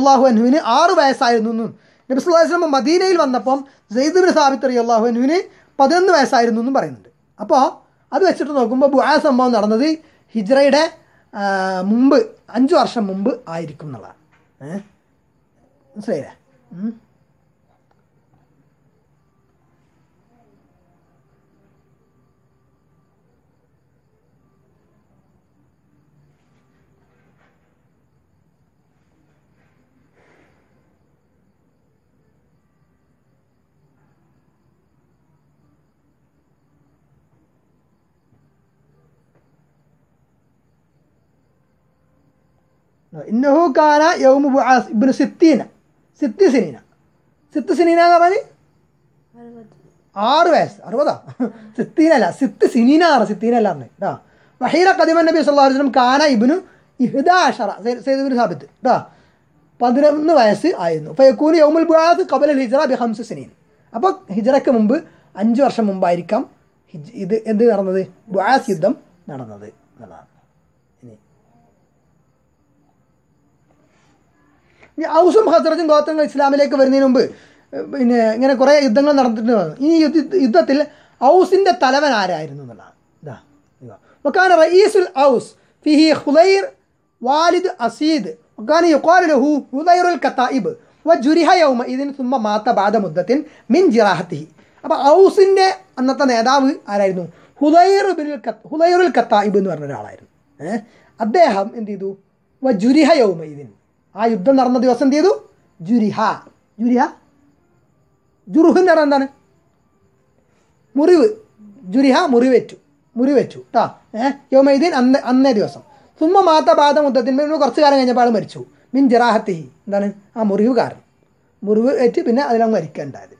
അള്ളാഹു അനുവിന് ആറ് വയസ്സായിരുന്നു എന്നും നബിസ്വല്ലാസ്ലം മദീനയിൽ വന്നപ്പം സെയ്ദ് ബിൻ സാബിത്ത് അള്ളാഹു അനുവിന് പതിനൊന്ന് വയസ്സായിരുന്നു എന്നും പറയുന്നുണ്ട് അപ്പോൾ അത് വെച്ചിട്ട് നോക്കുമ്പോൾ ബുആ സംഭവം നടന്നത് ഹിജ്റയുടെ മുമ്പ് അഞ്ച് വർഷം മുമ്പ് ആയിരിക്കും എന്നുള്ളതാണ് മനസ്സിലായില്ലേ ഇന്നഹു കാന യൗമു ബുആസ് ഇബ്നു സിത്തീന സിത്തി സിനീന സിത്ത് സിനീന എന്ന് പറഞ്ഞാൽ ആറ് വയസ്സ് അറുപതാ സിത്തീനല്ല സിത്ത് സിനീന ആറ് സിത്തീനല്ല പറഞ്ഞത് കേട്ടോ വഹീല കദിമൻ നബി സല്ലാ വസ്ലം കാന ഇബ്നു ഇഹ്ദാഷറ സൈദുബിൻ സാബിത്ത് കേട്ടോ പതിനൊന്ന് വയസ്സ് ആയിരുന്നു ഫയക്കൂന് യൗമുൽ ബുആസ് കബലൽ ഹിജറ ബി ഹംസു സിനീൻ അപ്പോൾ ഹിജറയ്ക്ക് മുമ്പ് അഞ്ച് വർഷം മുമ്പായിരിക്കാം ഇത് എന്ത് നടന്നത് ബുആസ് യുദ്ധം നടന്നത് എന്നുള്ളതാണ് ഔസും ഹസറജും ഗോത്രങ്ങൾ ഇസ്ലാമിലേക്ക് വരുന്നതിന് മുമ്പ് പിന്നെ ഇങ്ങനെ കുറേ യുദ്ധങ്ങൾ നടന്നിട്ടുണ്ട് ഈ യുദ്ധത്തിൽ ഔസിൻ്റെ തലവൻ ആരായിരുന്നു എന്നുള്ളതാണ് ഇതാ വക്കാന റയീസുൽ ഔസ് ഫിഹി ഹുദൈർ വാലിദ് അസീദ് وكان يقال له هذير الكتائب وجرح يومئذ ثم مات بعد مدة من جراحته അപ്പോൾ ഔസിൻ്റെ അന്നത്തെ നേതാവ് ആരായിരുന്നു ഹുദൈർ ഹുദൈറുൽ കത്തായിബ് എന്ന് പറഞ്ഞ ഒരാളായിരുന്നു അദ്ദേഹം എന്ത് ചെയ്തു വ ജുരിഹ യൗമൈദിൻ ആ യുദ്ധം നടന്ന ദിവസം എന്ത് ചെയ്തു ജുരിഹ ജുരിഹ ജുറുഹ് എന്ന് പറഞ്ഞാൽ എന്താണ് മുറിവ് ജുരിഹ മുറിവേറ്റു മുറിവേറ്റു കേട്ടോ ഏഹ് യോമൈദീൻ അന്ന് അന്നേ ദിവസം സുമ്മ മാത്ത ബാധ മുദ്ദത്തിന് കുറച്ച് കാലം കഴിഞ്ഞപ്പോൾ ആൾ മരിച്ചു മിൻ ജറാഹത്തി എന്താണ് ആ മുറിവ് കാരണം മുറിവ് ഏറ്റ് പിന്നെ അതിലങ്ങ് മരിക്കേണ്ടത്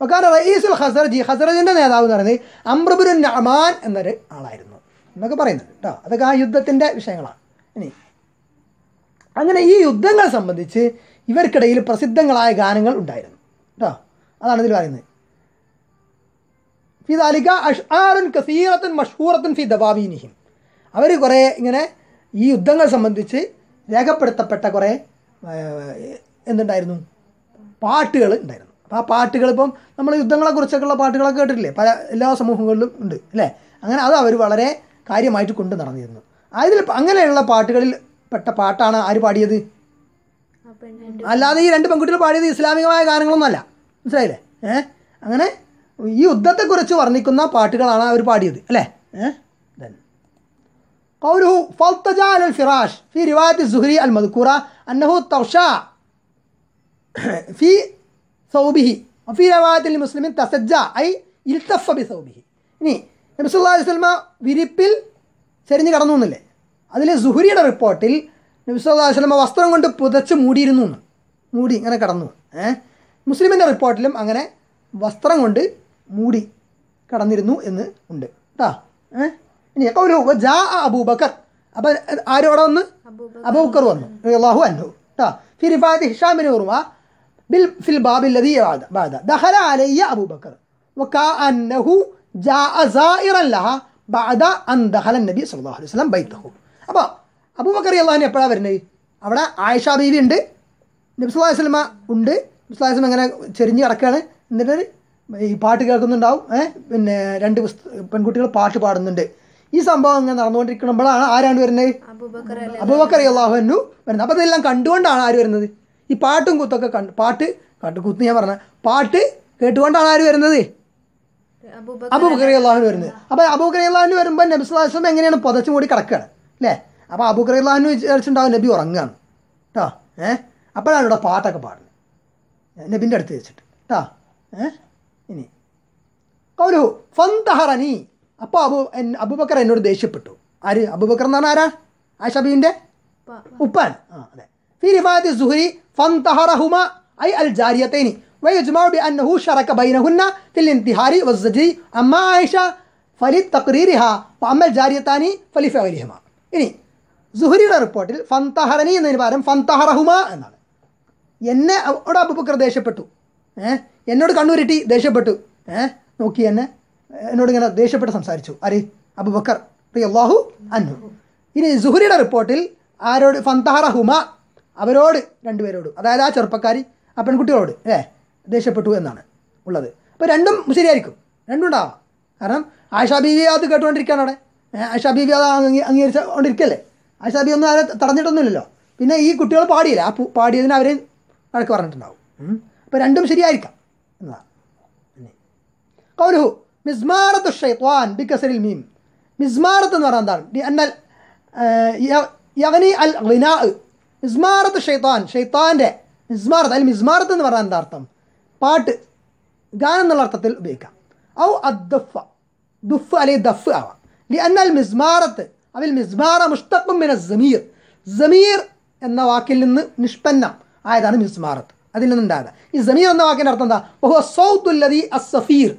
മക്കാന റയീസുൽ ഹസർജി ഹസറജിൻ്റെ നേതാവ് എന്ന് പറയുന്നത് അമ്രബുരുൻ നഅമാൻ എന്നൊരു ആളായിരുന്നു എന്നൊക്കെ പറയുന്നത് കേട്ടോ അതൊക്കെ ആ യുദ്ധത്തിൻ്റെ വിഷയങ്ങളാണ് ഇനി അങ്ങനെ ഈ യുദ്ധങ്ങൾ സംബന്ധിച്ച് ഇവർക്കിടയിൽ പ്രസിദ്ധങ്ങളായ ഗാനങ്ങൾ ഉണ്ടായിരുന്നു കേട്ടോ അതാണ് ഇതിൽ പറയുന്നത് ഫി ദാലിക അഷ്ആറുൻ കസീറത്തുൻ മഷൂറത്തുൻ ഫി ദബാവീനിഹിം അവർ കുറേ ഇങ്ങനെ ഈ യുദ്ധങ്ങൾ സംബന്ധിച്ച് രേഖപ്പെടുത്തപ്പെട്ട കുറേ എന്തുണ്ടായിരുന്നു പാട്ടുകൾ ഉണ്ടായിരുന്നു അപ്പോൾ ആ പാട്ടുകൾ ഇപ്പം നമ്മൾ യുദ്ധങ്ങളെക്കുറിച്ചൊക്കെയുള്ള പാട്ടുകളൊക്കെ കേട്ടിട്ടില്ലേ പല എല്ലാ സമൂഹങ്ങളിലും ഉണ്ട് അല്ലേ അങ്ങനെ അത് അവർ വളരെ കാര്യമായിട്ട് കൊണ്ടു നടന്നിരുന്നു അതിൽ അങ്ങനെയുള്ള പാട്ടുകളിൽ പെട്ട പാട്ടാണ് ആര് പാടിയത് അല്ലാതെ ഈ രണ്ട് പെൺകുട്ടികൾ പാടിയത് ഇസ്ലാമികമായ അല്ല മനസ്സിലായില്ലേ ഏഹ് അങ്ങനെ ഈ യുദ്ധത്തെക്കുറിച്ച് വർണ്ണിക്കുന്ന പാട്ടുകളാണ് അവർ പാടിയത് അല്ലേ ഏഹ് ഇനി വിരിപ്പിൽ ചെരിഞ്ഞ് കടന്നു എന്നില്ലേ അതിൽ സുഹുരിയുടെ റിപ്പോർട്ടിൽ നബിസ്വല്ലാസ്ലമ വസ്ത്രം കൊണ്ട് പുതച്ച് മൂടിയിരുന്നു എന്ന് മൂടി ഇങ്ങനെ കടന്നു ഏഹ് മുസ്ലിമിൻ്റെ റിപ്പോർട്ടിലും അങ്ങനെ വസ്ത്രം കൊണ്ട് മൂടി കടന്നിരുന്നു എന്ന് ഉണ്ട് കേട്ടാ ഏഹ് ഇനി ഒരു ജാ അബൂബക്കർ അപ്പോൾ ആരോടെ വന്ന് അബൂബക്കർ വന്നു അള്ളാഹു അന്നു കേട്ടോ ഫിരിഫാദ് ഹിഷാമിന് ഉറുവ ബിൽ ഫിൽ ബാബിൽ ബാദ ദഹല അലയ്യ അബൂബക്കർ വക്കാ ജാ അസായിറല്ലഹ ബാദ അൻ ദഹല നബി സല്ലല്ലാഹു അലൈഹി വസല്ലം ബൈത്തഹു അപ്പോൾ അബൂബക്കറി അള്ളഹാൻ എപ്പോഴാണ് വരുന്നത് അവിടെ ആയിഷ ബീവി ഉണ്ട് നബ്സുല്ലാ വസ്ലമ ഉണ്ട് നബ്സുല്ലാ വസ്ലം അങ്ങനെ ചെരിഞ്ഞ് കിടക്കുകയാണ് എന്നിട്ട് ഈ പാട്ട് കേൾക്കുന്നുണ്ടാവും പിന്നെ രണ്ട് പെൺകുട്ടികൾ പാട്ട് പാടുന്നുണ്ട് ഈ സംഭവം ഇങ്ങനെ നടന്നുകൊണ്ടിരിക്കുമ്പോഴാണ് ആരാണ് വരുന്നത് അബൂബക്കർ അള്ളാഹുനു വരുന്നത് അപ്പോൾ ഇതെല്ലാം കണ്ടുകൊണ്ടാണ് ആര് വരുന്നത് ഈ പാട്ടും കുത്തൊക്കെ കണ്ട് പാട്ട് കണ്ട് കുത്ത് ഞാൻ പറഞ്ഞ പാട്ട് കേട്ടുകൊണ്ടാണ് ആര് വരുന്നത് അബൂബക്കർ അള്ളാഹുന് വരുന്നത് അപ്പോൾ അബൂബക്കർ അള്ളാഹുന് വരുമ്പോൾ നബ്സുല്ലാ വസ്ലം എങ്ങനെയാണ് പുതച്ചു കിടക്കുകയാണ് അല്ലേ അപ്പോൾ അബുഖറയിലാന്ന് വിചാരിച്ചിട്ടുണ്ടാവും നബി ഉറങ്ങുകയാണ് കേട്ടോ ഏ അപ്പോഴാണ് ഇവിടെ പാട്ടൊക്കെ പാടുന്നത് നബിൻ്റെ അടുത്ത് വെച്ചിട്ട് കേട്ടോ ഏ ഇനി കൗലു ഫന്തഹറനി അപ്പോൾ അബു അബുബക്കർ എന്നോട് ദേഷ്യപ്പെട്ടു ആര് അബുബക്കർ എന്ന് പറഞ്ഞാൽ ആരാ ആ ഷബീൻ്റെ ഉപ്പാൻ ആ അതെ ഫിരിഫാദി സുഹരി ഫന്തഹറഹുമ ഐ അൽ ജാരിയത്തേനി ويجمع بأنه ഇനി സുഹരിയുടെ റിപ്പോർട്ടിൽ ഫന്തഹറനി എന്നതിന് പകരം ഫന്തഹറഹുമ എന്നാണ് എന്നെ അവിടെ അബുബക്കർ ദേഷ്യപ്പെട്ടു ഏഹ് എന്നോട് കണ്ണൂരിട്ടി ദേഷ്യപ്പെട്ടു ഏഹ് നോക്കി എന്നെ എന്നോട് ഇങ്ങനെ ദേഷ്യപ്പെട്ട് സംസാരിച്ചു അരി അബുബക്കർ അള്ളാഹു അന്നു ഇനി സുഹരിയുടെ റിപ്പോർട്ടിൽ ആരോട് ഫന്തഹറഹുമ അവരോട് രണ്ടുപേരോട് അതായത് ആ ചെറുപ്പക്കാരി ആ പെൺകുട്ടികളോട് അല്ലേ ദേഷ്യപ്പെട്ടു എന്നാണ് ഉള്ളത് അപ്പോൾ രണ്ടും ശരിയായിരിക്കും രണ്ടും ഉണ്ടാവാം കാരണം ആയിഷാ ബീവി അത് കേട്ടുകൊണ്ടിരിക്കുകയാണ് അവിടെ ആയിഷ ബീബി അത് അംഗീകരിച്ച കൊണ്ടിരിക്കല്ലേ ആയിഷ ഒന്നും ആരെ തടഞ്ഞിട്ടൊന്നുമില്ലല്ലോ പിന്നെ ഈ കുട്ടികൾ പാടിയില്ല ആ പാടിയതിന് അവർ വഴക്ക് പറഞ്ഞിട്ടുണ്ടാവും അപ്പോൾ രണ്ടും ശരിയായിരിക്കാം എന്നതാണ് കൗലുഹു മിസ്മാറത്തു ഷൈത്വാൻ ബിക്കസരിൽ മീം മിസ്മാറത്ത് എന്ന് പറയുന്നത് എന്താണ് എന്നാൽ യവനി അൽ ഗിനാ മിസ്മാറത്ത് ഷെയ്ത്വാൻ ഷെയ്ത്വാൻ്റെ മിസ്മാറത്ത് അല്ലെങ്കിൽ മിസ്മാറത്ത് എന്ന് പറഞ്ഞാൽ എന്താ അർത്ഥം പാട്ട് ഗാനം എന്നുള്ള അർത്ഥത്തിൽ ഉപയോഗിക്കാം ഔ അദ്ദഫ ദുഫ് അല്ലെങ്കിൽ ദഫ് ആവാം ലിഅന്ന അൽ മിസ്മാറത്ത് അതിൽ മിസ്മാറ മുഷ്തഖും മിന സമീർ സമീർ എന്ന വാക്കിൽ നിന്ന് നിഷ്പന്നം ആയതാണ് മിസ്മാറത്ത് അതിൽ നിന്നുണ്ടായത് ഈ സമീർ എന്ന വാക്കിൻ്റെ അർത്ഥം എന്താ ഓഹോ സൗത്തുല്ലതി അസഫീർ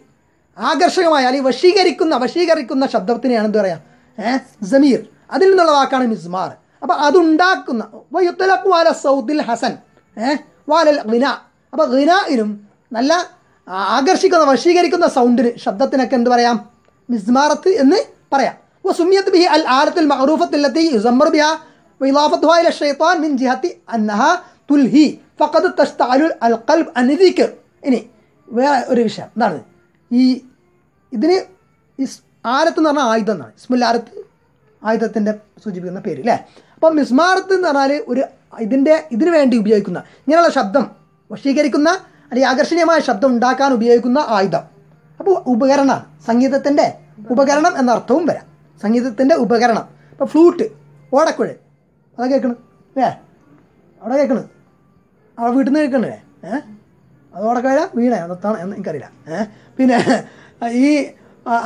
ആകർഷകമായ അല്ലെങ്കിൽ വശീകരിക്കുന്ന വശീകരിക്കുന്ന ശബ്ദത്തിനെയാണ് എന്ത് പറയാം ഏഹ് സമീർ അതിൽ നിന്നുള്ള വാക്കാണ് മിസ്മാർ അപ്പോൾ അതുണ്ടാക്കുന്ന വയുത്തലക്കു വാല സൗദിൽ ഹസൻ ഏഹ് വാലൽ ഗിന അപ്പോൾ ഗിനയിലും നല്ല ആകർഷിക്കുന്ന വശീകരിക്കുന്ന സൗണ്ടിന് ശബ്ദത്തിനൊക്കെ എന്ത് പറയാം മിസ്മാറത്ത് എന്ന് പറയാം സുമിയത് ബിഹി അൽ ആരത്തിൽ മഹറൂഫത്തില്ലത്തി യുസമ്മർ ബിഹ ഇലാഫത്തു ഇല ഷെയ്ത്താൻ മിൻ ജിഹത്തി അന്നഹ തുൽഹി ഫഖദ് തസ്താലുൽ അൽ ഖൽബ് അനിദിക്കർ ഇനി വേറെ ഒരു വിഷയം എന്താണ് ഈ ഇതിന് ആരത്ത് എന്ന് പറഞ്ഞാൽ ആയുധം എന്നാണ് ഇസ്മുൽ ആരത്ത് ആയുധത്തിൻ്റെ സൂചിപ്പിക്കുന്ന പേര് അല്ലേ അപ്പം മിസ്മാറത്ത് എന്ന് പറഞ്ഞാൽ ഒരു ഇതിൻ്റെ ഇതിനു വേണ്ടി ഉപയോഗിക്കുന്ന ഇങ്ങനെയുള്ള ശബ്ദം വശീകരിക്കുന്ന അല്ലെങ്കിൽ ആകർഷണീയമായ ശബ്ദം ഉണ്ടാക്കാൻ ഉപയോഗിക്കുന്ന ആയുധം അപ്പോൾ ഉപകരണമാണ് സംഗീതത്തിൻ്റെ ഉപകരണം എന്ന അർത്ഥവും വരാം സംഗീതത്തിൻ്റെ ഉപകരണം ഇപ്പോൾ ഫ്ലൂട്ട് ഓടക്കുഴ അതാ കേൾക്കണം ഏ അവിടെ കേൾക്കണം അവിടെ വീട്ടിൽ നിന്ന് കേൾക്കണേ ഏഹ് അത് ഓടക്കുഴ വീണേ അതൊത്താണ് എന്ന് എനിക്കറിയില്ല പിന്നെ ഈ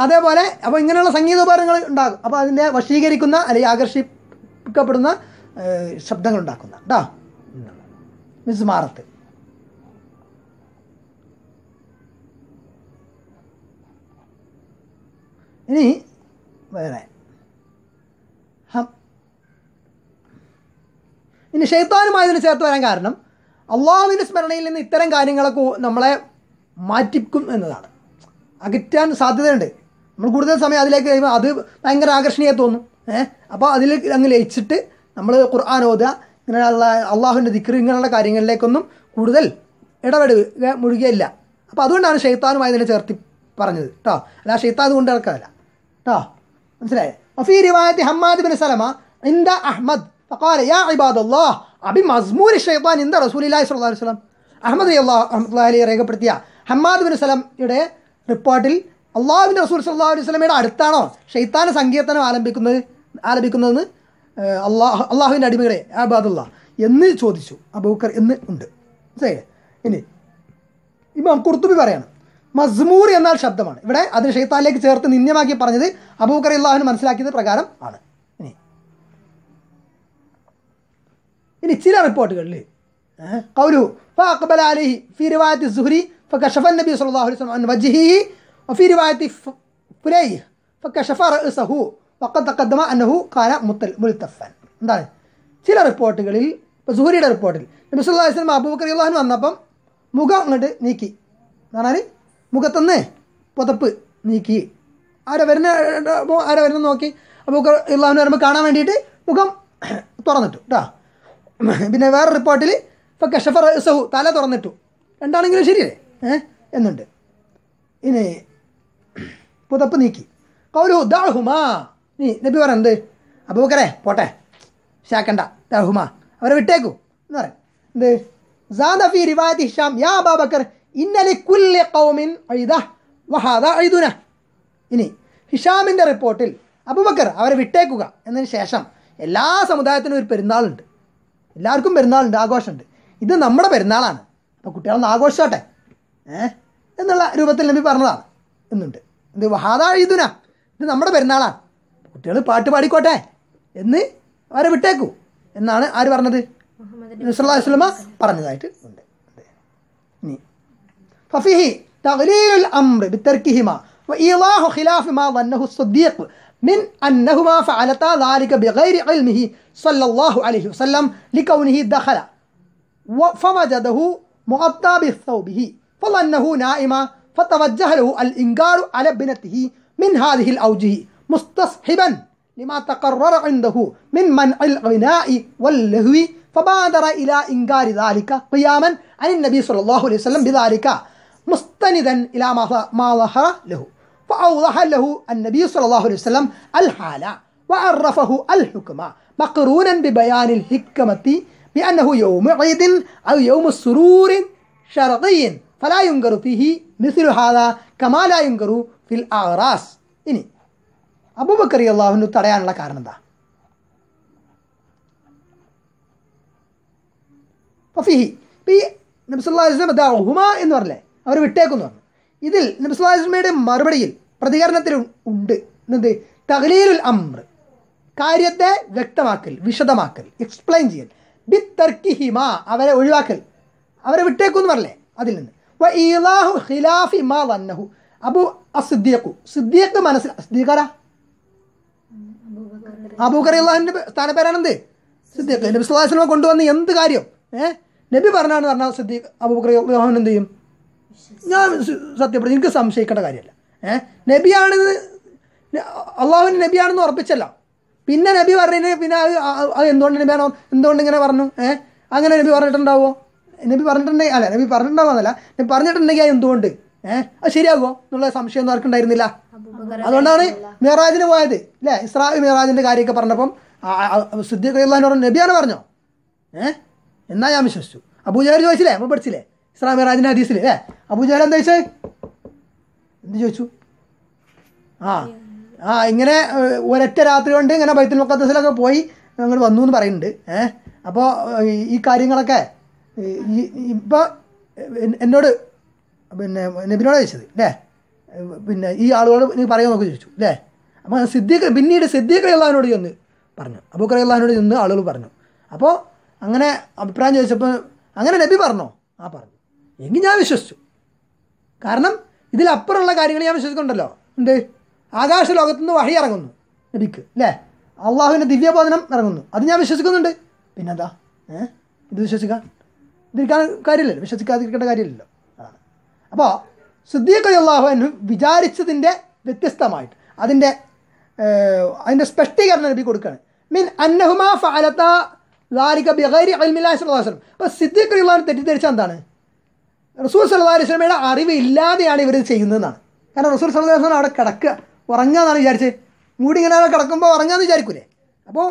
അതേപോലെ അപ്പോൾ ഇങ്ങനെയുള്ള ഉപകരണങ്ങൾ ഉണ്ടാകും അപ്പോൾ അതിൻ്റെ വശീകരിക്കുന്ന അല്ലെങ്കിൽ ആകർഷിക്കപ്പെടുന്ന ശബ്ദങ്ങൾ ഉണ്ടാക്കുന്ന കേട്ടോ മിസ് മാറത്ത് ഇനി വേറെ ഇനി ഷെയ്ത്താനുമായി ഇതിന് ചേർത്ത് വരാൻ കാരണം അള്ളാഹുവിൻ്റെ സ്മരണയിൽ നിന്ന് ഇത്തരം കാര്യങ്ങളൊക്കെ നമ്മളെ മാറ്റിക്കും എന്നതാണ് അകറ്റാൻ സാധ്യതയുണ്ട് നമ്മൾ കൂടുതൽ സമയം അതിലേക്ക് കഴിയുമ്പോൾ അത് ഭയങ്കര ആകർഷണീയ തോന്നും ഏഹ് അപ്പോൾ അതിൽ അങ്ങ് ലയിച്ചിട്ട് നമ്മൾ ഖുർആൻ ഓതുക ഇങ്ങനെയുള്ള അള്ളാഹുവിൻ്റെ ദിക്ർ ഇങ്ങനെയുള്ള കാര്യങ്ങളിലേക്കൊന്നും കൂടുതൽ ഇടപെടുക മുഴുകിയല്ല അപ്പോൾ അതുകൊണ്ടാണ് ഷെയ്ത്താനുമായി ഇതിനെ ചേർത്തി പറഞ്ഞത് കേട്ടോ അല്ല ഷെയ്ത്താൻ അതുകൊണ്ട് ഇറക്കാറില്ല കേട്ടോ മനസ്സിലായേ وفي رواية حماد بن سلمة عند أحمد فقال يا عباد الله ابي مزمور الشيطان عند رسول الله صلى الله عليه وسلم അഹമ്മദ് അലി അള്ളാഹ് അഹമ്മദ്ലാ അലി രേഖപ്പെടുത്തിയ ഹമ്മാദ് ബിൻ സലമിയുടെ റിപ്പോർട്ടിൽ അള്ളാഹുവിൻ്റെ റസൂൽ സല്ലാ അലൈഹി സ്വലമയുടെ അടുത്താണോ ഷെയ്ത്താന സങ്കീർത്തനം ആലംബിക്കുന്നത് ആലംബിക്കുന്നതെന്ന് അള്ളാഹ് അള്ളാഹുവിൻ്റെ അടിമകളെ ആബാദുള്ള എന്ന് ചോദിച്ചു അബൂക്കർ എന്ന് ഉണ്ട് മനസ്സിലായില്ലേ ഇനി ഇമാം കുർത്തുബി പറയാണ് മസ്മൂർ എന്നാൽ ശബ്ദമാണ് ഇവിടെ അതിന് ഷെയ്ത്താനിലേക്ക് ചേർത്ത് നിന്യമാക്കി പറഞ്ഞത് അബൂബക്കർ അള്ളാഹുവിന് മനസ്സിലാക്കിയത് പ്രകാരം ആണ് ഇനി ഇനി ചില റിപ്പോർട്ടുകളിൽ കൗരു ഫഅഖബൽ അലിഹി ഫി റിവായത്തി സുഹ്രി ഫകഷഫൻ നബി സല്ലല്ലാഹു അലൈഹി വസല്ലം അൻ വജ്ഹിഹി വഫി റിവായത്തി ഫുലൈഹ് റഅസഹു വഖദ് തഖദ്ദമ അന്നഹു ഖാന മുൽത്തഫൻ എന്താണ് ചില റിപ്പോർട്ടുകളിൽ ഇപ്പോൾ സുഹരിയുടെ റിപ്പോർട്ടിൽ നബി സല്ലല്ലാഹു അലൈഹി വസല്ലം അബൂബക്കർ അള്ളാഹു വന്നപ്പം മുഖം അങ്ങോട്ട് നീക്കി എന്ന് പറഞ്ഞാൽ മുഖത്തന്ന് പുതപ്പ് നീക്കി ആരെ വരുന്ന ആരെ വരുന്ന നോക്കി അപ്പോൾ ഇള്ളാഹുവിന് വരുമ്പോൾ കാണാൻ വേണ്ടിയിട്ട് മുഖം തുറന്നിട്ടു കേട്ടോ പിന്നെ വേറെ റിപ്പോർട്ടിൽ ഇപ്പോൾ കഷഫർ സഹു തല തുറന്നിട്ടു രണ്ടാണെങ്കിലും ശരിയല്ലേ ഏഹ് എന്നുണ്ട് ഇനി പുതപ്പ് നീക്കി കൗലു ദാഹുമാ നീ നബി അപ്പോൾ അബൂക്കറെ പോട്ടെ ശാക്കണ്ട ദാഹുമാ അവരെ വിട്ടേക്കൂ എന്ന് പറയാം എന്ത് റിവായത്ത് ഹിഷാം യാ ബാബക്കർ ഇന്നലെ കുല്ലെ കൗമിൻ അഴുത വഹാദ അഴുതുന ഇനി ഹിഷാമിൻ്റെ റിപ്പോർട്ടിൽ അബുബക്കർ അവരെ വിട്ടേക്കുക എന്നതിന് ശേഷം എല്ലാ സമുദായത്തിനും ഒരു പെരുന്നാളുണ്ട് എല്ലാവർക്കും പെരുന്നാളുണ്ട് ആഘോഷമുണ്ട് ഇത് നമ്മുടെ പെരുന്നാളാണ് അപ്പോൾ കുട്ടികളൊന്ന് ആഘോഷിച്ചോട്ടെ ഏഹ് എന്നുള്ള രൂപത്തിൽ നബി പറഞ്ഞതാണ് എന്നുണ്ട് എന്ത് വഹാദ എഴുതുന ഇത് നമ്മുടെ പെരുന്നാളാണ് കുട്ടികൾ പാട്ട് പാടിക്കോട്ടെ എന്ന് അവരെ വിട്ടേക്കൂ എന്നാണ് ആര് പറഞ്ഞത് നസല്ലാ വസ്ലമ പറഞ്ഞതായിട്ട് ഉണ്ട് ഇനി ففيه تغليل الأمر بتركهما وإيضاح خلاف ما ظنه الصديق من أنهما فعلتا ذلك بغير علمه صلى الله عليه وسلم لكونه دخل فوجده مغطى بثوبه فظنه نائما فتوجه له الإنكار على ابنته من هذه الأوجه مستصحبا لما تقرر عنده من منع الغناء واللهو فبادر إلى إنكار ذلك قياما عن النبي صلى الله عليه وسلم بذلك مستندا إلى ما ظهر له فأوضح له النبي صلى الله عليه وسلم الحالة وعرفه الحكم مقرونا ببيان الحكمة بأنه يوم عيد أو يوم سرور شرطي فلا ينكر فيه مثل هذا كما لا ينكر في الأعراس ഇനി അബൂബക്കറി ففيه തടയാനുള്ള نبي صلى الله عليه وسلم دعوهما എന്ന് പറഞ്ഞില്ലേ അവർ വിട്ടേക്കുന്നു പറഞ്ഞു ഇതിൽ നബ്സുലാസ്മയുടെ മറുപടിയിൽ പ്രതികരണത്തിൽ ഉണ്ട് എന്നത് തഹലീലുൽ അമ്ര കാര്യത്തെ വ്യക്തമാക്കൽ വിശദമാക്കൽ എക്സ്പ്ലെയിൻ ചെയ്യൽ ബി തർക്കിഹിമ അവരെ ഒഴിവാക്കൽ അവരെ വിട്ടേക്കും എന്ന് പറഞ്ഞേ അതിൽ നിന്ന് വഇലാഹു ഖിലാഫി മാ വന്നഹു അബു അസിദ്ദീഖു സിദ്ദീഖ് മനസ്സിൽ സിദ്ദീഖാരാ അബൂഖർ അള്ളാഹിൻ്റെ സ്ഥാനപ്പേരാണെന്ത് സിദ്ദീഖ് നബി സ്വലാസ്ലമ കൊണ്ടുവന്ന എന്ത് കാര്യം ഏഹ് നബി പറഞ്ഞാണ് പറഞ്ഞാൽ സിദ്ദീഖ് അബൂഖർ അള്ളാഹുൻ എന്ത് ചെയ്യും ഞാൻ സത്യപ്പെടുത്തി എനിക്ക് സംശയിക്കേണ്ട കാര്യമല്ല ഏ നബിയാണെന്ന് അള്ളാഹുവിൻ്റെ നബിയാണെന്ന് ഉറപ്പിച്ചല്ല പിന്നെ നബി പറഞ്ഞു പിന്നെ അത് എന്തുകൊണ്ട് നബിയാണോ എന്തുകൊണ്ട് ഇങ്ങനെ പറഞ്ഞു ഏ അങ്ങനെ നബി പറഞ്ഞിട്ടുണ്ടാവോ നബി പറഞ്ഞിട്ടുണ്ടെങ്കിൽ അല്ല നബി പറഞ്ഞിട്ടുണ്ടാവുന്നതല്ല നബി പറഞ്ഞിട്ടുണ്ടെങ്കിൽ അത് എന്തുകൊണ്ട് ഏഹ് അത് ശരിയാകുമോ എന്നുള്ള സംശയം ഒന്നും ആർക്കുണ്ടായിരുന്നില്ല അതുകൊണ്ടാണ് മെഹറാജിന് പോയത് അല്ലേ ഇസ്രാ മെഹറാജിൻ്റെ കാര്യമൊക്കെ പറഞ്ഞപ്പം സിദ്ദീഖ് അള്ളഹാൻ പറഞ്ഞു നബിയാണ് പറഞ്ഞോ ഏഹ് എന്നാ ഞാൻ വിശ്വസിച്ചു അപ്പൂജാർ ചോദിച്ചില്ലേ അപ്പോൾ പഠിച്ചില്ലേ ഇസ്ലാം മിറാജിൻ്റെ ഹദീസിൽ അല്ലേ അബൂജഹൽ എന്താ ചോദിച്ചേ എന്ത് ചോദിച്ചു ആ ആ ഇങ്ങനെ ഒരൊറ്റ രാത്രി കൊണ്ട് ഇങ്ങനെ ബൈത്തുൽ മുക്കത്തസിലൊക്കെ പോയി ഞങ്ങൾ വന്നു എന്ന് പറയുന്നുണ്ട് ഏഹ് അപ്പോൾ ഈ കാര്യങ്ങളൊക്കെ ഇപ്പോൾ എന്നോട് പിന്നെ നബിനോട് ചോദിച്ചത് അല്ലേ പിന്നെ ഈ ആളുകളോട് നീ നോക്കി ചോദിച്ചു അല്ലേ അപ്പോൾ സിദ്ദീഖ് പിന്നീട് സിദ്ദീഖ് അള്ളഹാനോട് ചെന്ന് പറഞ്ഞു അബൂക്കർ അള്ളഹാനോട് ചെന്ന് ആളുകൾ പറഞ്ഞു അപ്പോൾ അങ്ങനെ അഭിപ്രായം ചോദിച്ചപ്പോൾ അങ്ങനെ നബി പറഞ്ഞോ ആ പറഞ്ഞു എങ്കിൽ ഞാൻ വിശ്വസിച്ചു കാരണം ഇതിലപ്പുറമുള്ള കാര്യങ്ങൾ ഞാൻ വിശ്വസിക്കുന്നുണ്ടല്ലോ ഉണ്ട് ആകാശ നിന്ന് വഴി ഇറങ്ങുന്നു നബിക്ക് അല്ലേ അള്ളാഹുവിൻ്റെ ദിവ്യബോധനം ഇറങ്ങുന്നു അത് ഞാൻ വിശ്വസിക്കുന്നുണ്ട് പിന്നെന്താ ഏഹ് ഇത് വിശ്വസിക്കാം ഇതിരിക്കാൻ കാര്യമില്ലല്ലോ വിശ്വസിക്കാതിരിക്കേണ്ട കാര്യമില്ലല്ലോ അതാണ് അപ്പോൾ സിദ്ദീഖ് അള്ളാഹു എന്ന് വിചാരിച്ചതിൻ്റെ വ്യത്യസ്തമായിട്ട് അതിൻ്റെ അതിൻ്റെ സ്പഷ്ടീകരണം നബി കൊടുക്കുകയാണ് മീൻ അന്നഹുമാ ഫാലത്ത ലാരിക ബിഗൈരി അൽമില്ലാ അപ്പോൾ സിദ്ദീഖ് അള്ളാഹുവിനെ തെറ്റിദ്ധരിച്ചാൽ എന്താണ് റസൂൽ സല്ലാ അറിവ് അറിവില്ലാതെയാണ് ഇവർ ചെയ്യുന്നതെന്നാണ് കാരണം റസൂൽ സല്ലാ അലിസ്ലം അവിടെ കിടക്കുക ഉറങ്ങാന്നാണ് വിചാരിച്ചത് മൂടി ഇങ്ങനെ കിടക്കുമ്പോൾ ഉറങ്ങാന്ന് വിചാരിക്കൂലേ അപ്പോൾ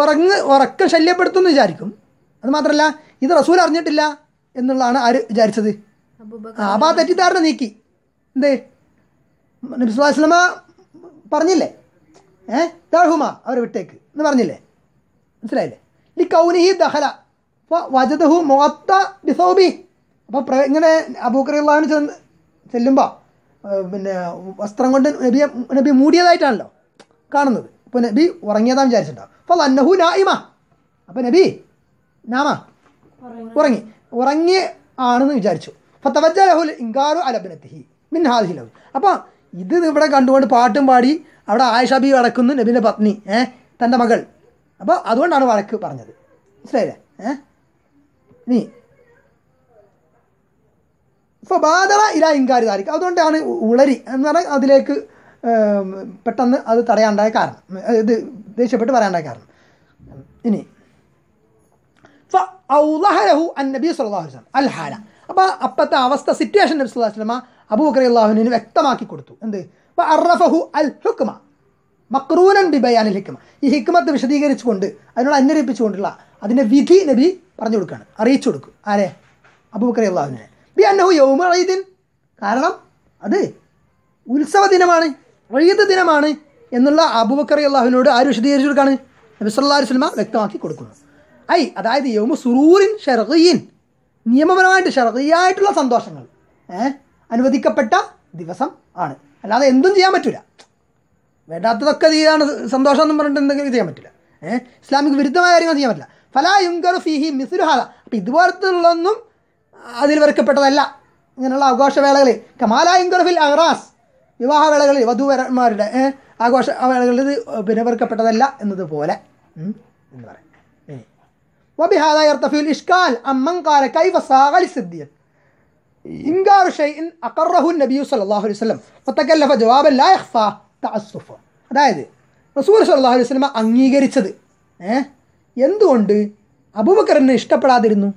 ഉറങ്ങ് ഉറക്കം ശല്യപ്പെടുത്തുമെന്ന് വിചാരിക്കും അത് മാത്രമല്ല ഇത് റസൂൽ അറിഞ്ഞിട്ടില്ല എന്നുള്ളതാണ് ആര് വിചാരിച്ചത് അപ്പോൾ ആ തെറ്റിദ്ധാരണ നീക്കി എന്ത് നബിസ്ലമ പറഞ്ഞില്ലേ ഏ ദാഹുമ അവർ വിട്ടേക്ക് എന്ന് പറഞ്ഞില്ലേ മനസ്സിലായില്ലേ ലി കൗനിഹി ദഹല വജദഹു മോത്ത ബിസോബി അപ്പോൾ പ്ര ഇങ്ങനെ അബൂക്കറിയുള്ളാവിന് ചെന്ന് ചെല്ലുമ്പോൾ പിന്നെ വസ്ത്രം കൊണ്ട് നബിയെ നബി മൂടിയതായിട്ടാണല്ലോ കാണുന്നത് അപ്പോൾ നബി ഉറങ്ങിയതാ വിചാരിച്ചിട്ടുണ്ടാവും അപ്പോൾ അന്നഹു നായിമ അപ്പോൾ നബി നാമ ഉറങ്ങി ഉറങ്ങി ആണെന്ന് വിചാരിച്ചു അപ്പോൾ തവജ ലഹുൽ ഇങ്കാറു അലബിനത്തിഹി മിൻ ഹാദിഹി ലഹു അപ്പോൾ ഇത് ഇവിടെ കണ്ടുകൊണ്ട് പാട്ടും പാടി അവിടെ ആയിഷബി വടക്കുന്നു നബിൻ്റെ പത്നി ഏഹ് തൻ്റെ മകൾ അപ്പോൾ അതുകൊണ്ടാണ് വഴക്ക് പറഞ്ഞത് മനസ്സിലായില്ലേ ഏഹ് നീ ഇപ്പോൾ ബാധള ഇല ഇൻകാരി താരിക്ക് അതുകൊണ്ടാണ് ഉളരി എന്ന് പറഞ്ഞാൽ അതിലേക്ക് പെട്ടെന്ന് അത് തടയാണ്ടായ കാരണം ഇത് ദേഷ്യപ്പെട്ട് പറയാണ്ടായ കാരണം ഇനി ഔലഹലഹു അൻ നബി സല്ലാഹു അൽ ഹാല അപ്പോൾ അപ്പോഴത്തെ അവസ്ഥ സിറ്റുവേഷൻ നബി സ്വല്ലാ അബൂബക്കറി അബൂബക്കർ വ്യക്തമാക്കി കൊടുത്തു എന്ത് അറഫഹു അൽ ഹുക്മ മക്രൂനൻ ബിബയാൻ ഹിക്മ ഈ ഹിക്മത്ത് വിശദീകരിച്ചുകൊണ്ട് അതിനോട് അന്വേഷിപ്പിച്ചുകൊണ്ടുള്ള അതിൻ്റെ വിധി നബി പറഞ്ഞു കൊടുക്കുകയാണ് അറിയിച്ചു കൊടുക്കും ആരെ അബൂബക്കർ അള്ളാഹുവിനെ ബി യൗമ ഈദിൻ കാരണം അത് ഉത്സവ ദിനമാണ് വഴിയത്ത് ദിനമാണ് എന്നുള്ള അബൂബക്കറി അള്ളാഹുവിനോട് ആര് വിശദീകരിച്ചു കൊടുക്കാണ് നബിസ്വല്ലാഹു സ്വലമ വ്യക്തമാക്കി കൊടുക്കുന്നു ഐ അതായത് യൗമ സുറൂറിൻ ഷെറീൻ നിയമപരമായിട്ട് ഷെറീയായിട്ടുള്ള സന്തോഷങ്ങൾ അനുവദിക്കപ്പെട്ട ദിവസം ആണ് അല്ലാതെ എന്തും ചെയ്യാൻ പറ്റില്ല വേണ്ടാത്തതൊക്കെ ചെയ്താണ് സന്തോഷം എന്ന് പറഞ്ഞിട്ട് എന്തെങ്കിലും ചെയ്യാൻ പറ്റില്ല ഏഹ് ഇസ്ലാമിക് വിരുദ്ധമായ കാര്യങ്ങൾ ചെയ്യാൻ പറ്റില്ല ഫലാ യുങ്കർ ഫിഹി മിസ്ലുഹാദ അപ്പം ഇതുപോലത്തുള്ളൊന്നും അതിൽ വെറുക്കപ്പെട്ടതല്ല ഇങ്ങനെയുള്ള ആഘോഷവേളകളിൽ കമാലായിങ്കുറഫിൽ അഹ്റാസ് വിവാഹവേളകളിൽ വധുവരന്മാരുടെ ആഘോഷ വേളകളിൽ പിന്നെ വെറുക്കപ്പെട്ടതല്ല എന്നതുപോലെ എന്ന് പറയും അതായത് റസൂൽ അലൈഹി അംഗീകരിച്ചത് ഏഹ് എന്തുകൊണ്ട് അബൂബക്കറിനെ ഇഷ്ടപ്പെടാതിരുന്നു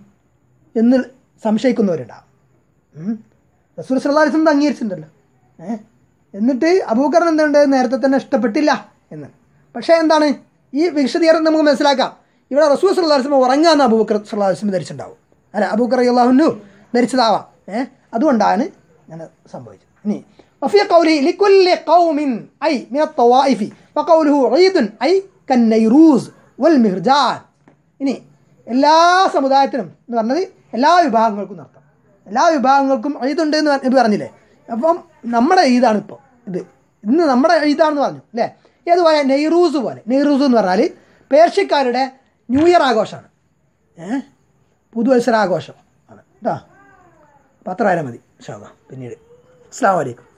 എന്ന് സംശയിക്കുന്നവരുണ്ടാവും റസൂൽ സല്ലാസ്ലം അംഗീകരിച്ചിട്ടുണ്ടല്ലോ ഏ എന്നിട്ട് അബൂബക്കർ എന്തുണ്ട് നേരത്തെ തന്നെ ഇഷ്ടപ്പെട്ടില്ല എന്ന് പക്ഷേ എന്താണ് ഈ വിശദീകരണം നമുക്ക് മനസ്സിലാക്കാം ഇവിടെ റസൂൽ വസല്ലം ഉറങ്ങാന്ന് അബൂബക്കർ വസല്ലം ധരിച്ചിട്ടുണ്ടാവും അല്ല അബൂക്കർ അള്ളാഹുനു ധരിച്ചതാവാം ഏ അതുകൊണ്ടാണ് ഞാൻ സംഭവിച്ചത് ഇനി وفي قوله لكل قوم أي من الطوائف وقوله عيد أي كالنيروز والمهرجان ഇനി എല്ലാ സമുദായത്തിനും എന്ന് പറഞ്ഞത് എല്ലാ വിഭാഗങ്ങൾക്കും നടത്താം എല്ലാ വിഭാഗങ്ങൾക്കും ഈദുണ്ട് എന്ന് പറഞ്ഞില്ലേ അപ്പം നമ്മുടെ ഈദാണ് ഇപ്പോൾ ഇത് ഇന്ന് നമ്മുടെ ഈദാണെന്ന് പറഞ്ഞു അല്ലേ ഏതുപോലെ നെയ്റൂസ് പോലെ നെയ്റൂസ് എന്ന് പറഞ്ഞാൽ പേർഷ്യക്കാരുടെ ന്യൂ ഇയർ ആഘോഷമാണ് ഏഹ് പുതുവത്സരാഘോഷം ആണ് കേട്ടോ പത്രായിരം മതി ശോഭ പിന്നീട് അസ്സാം വലൈക്കും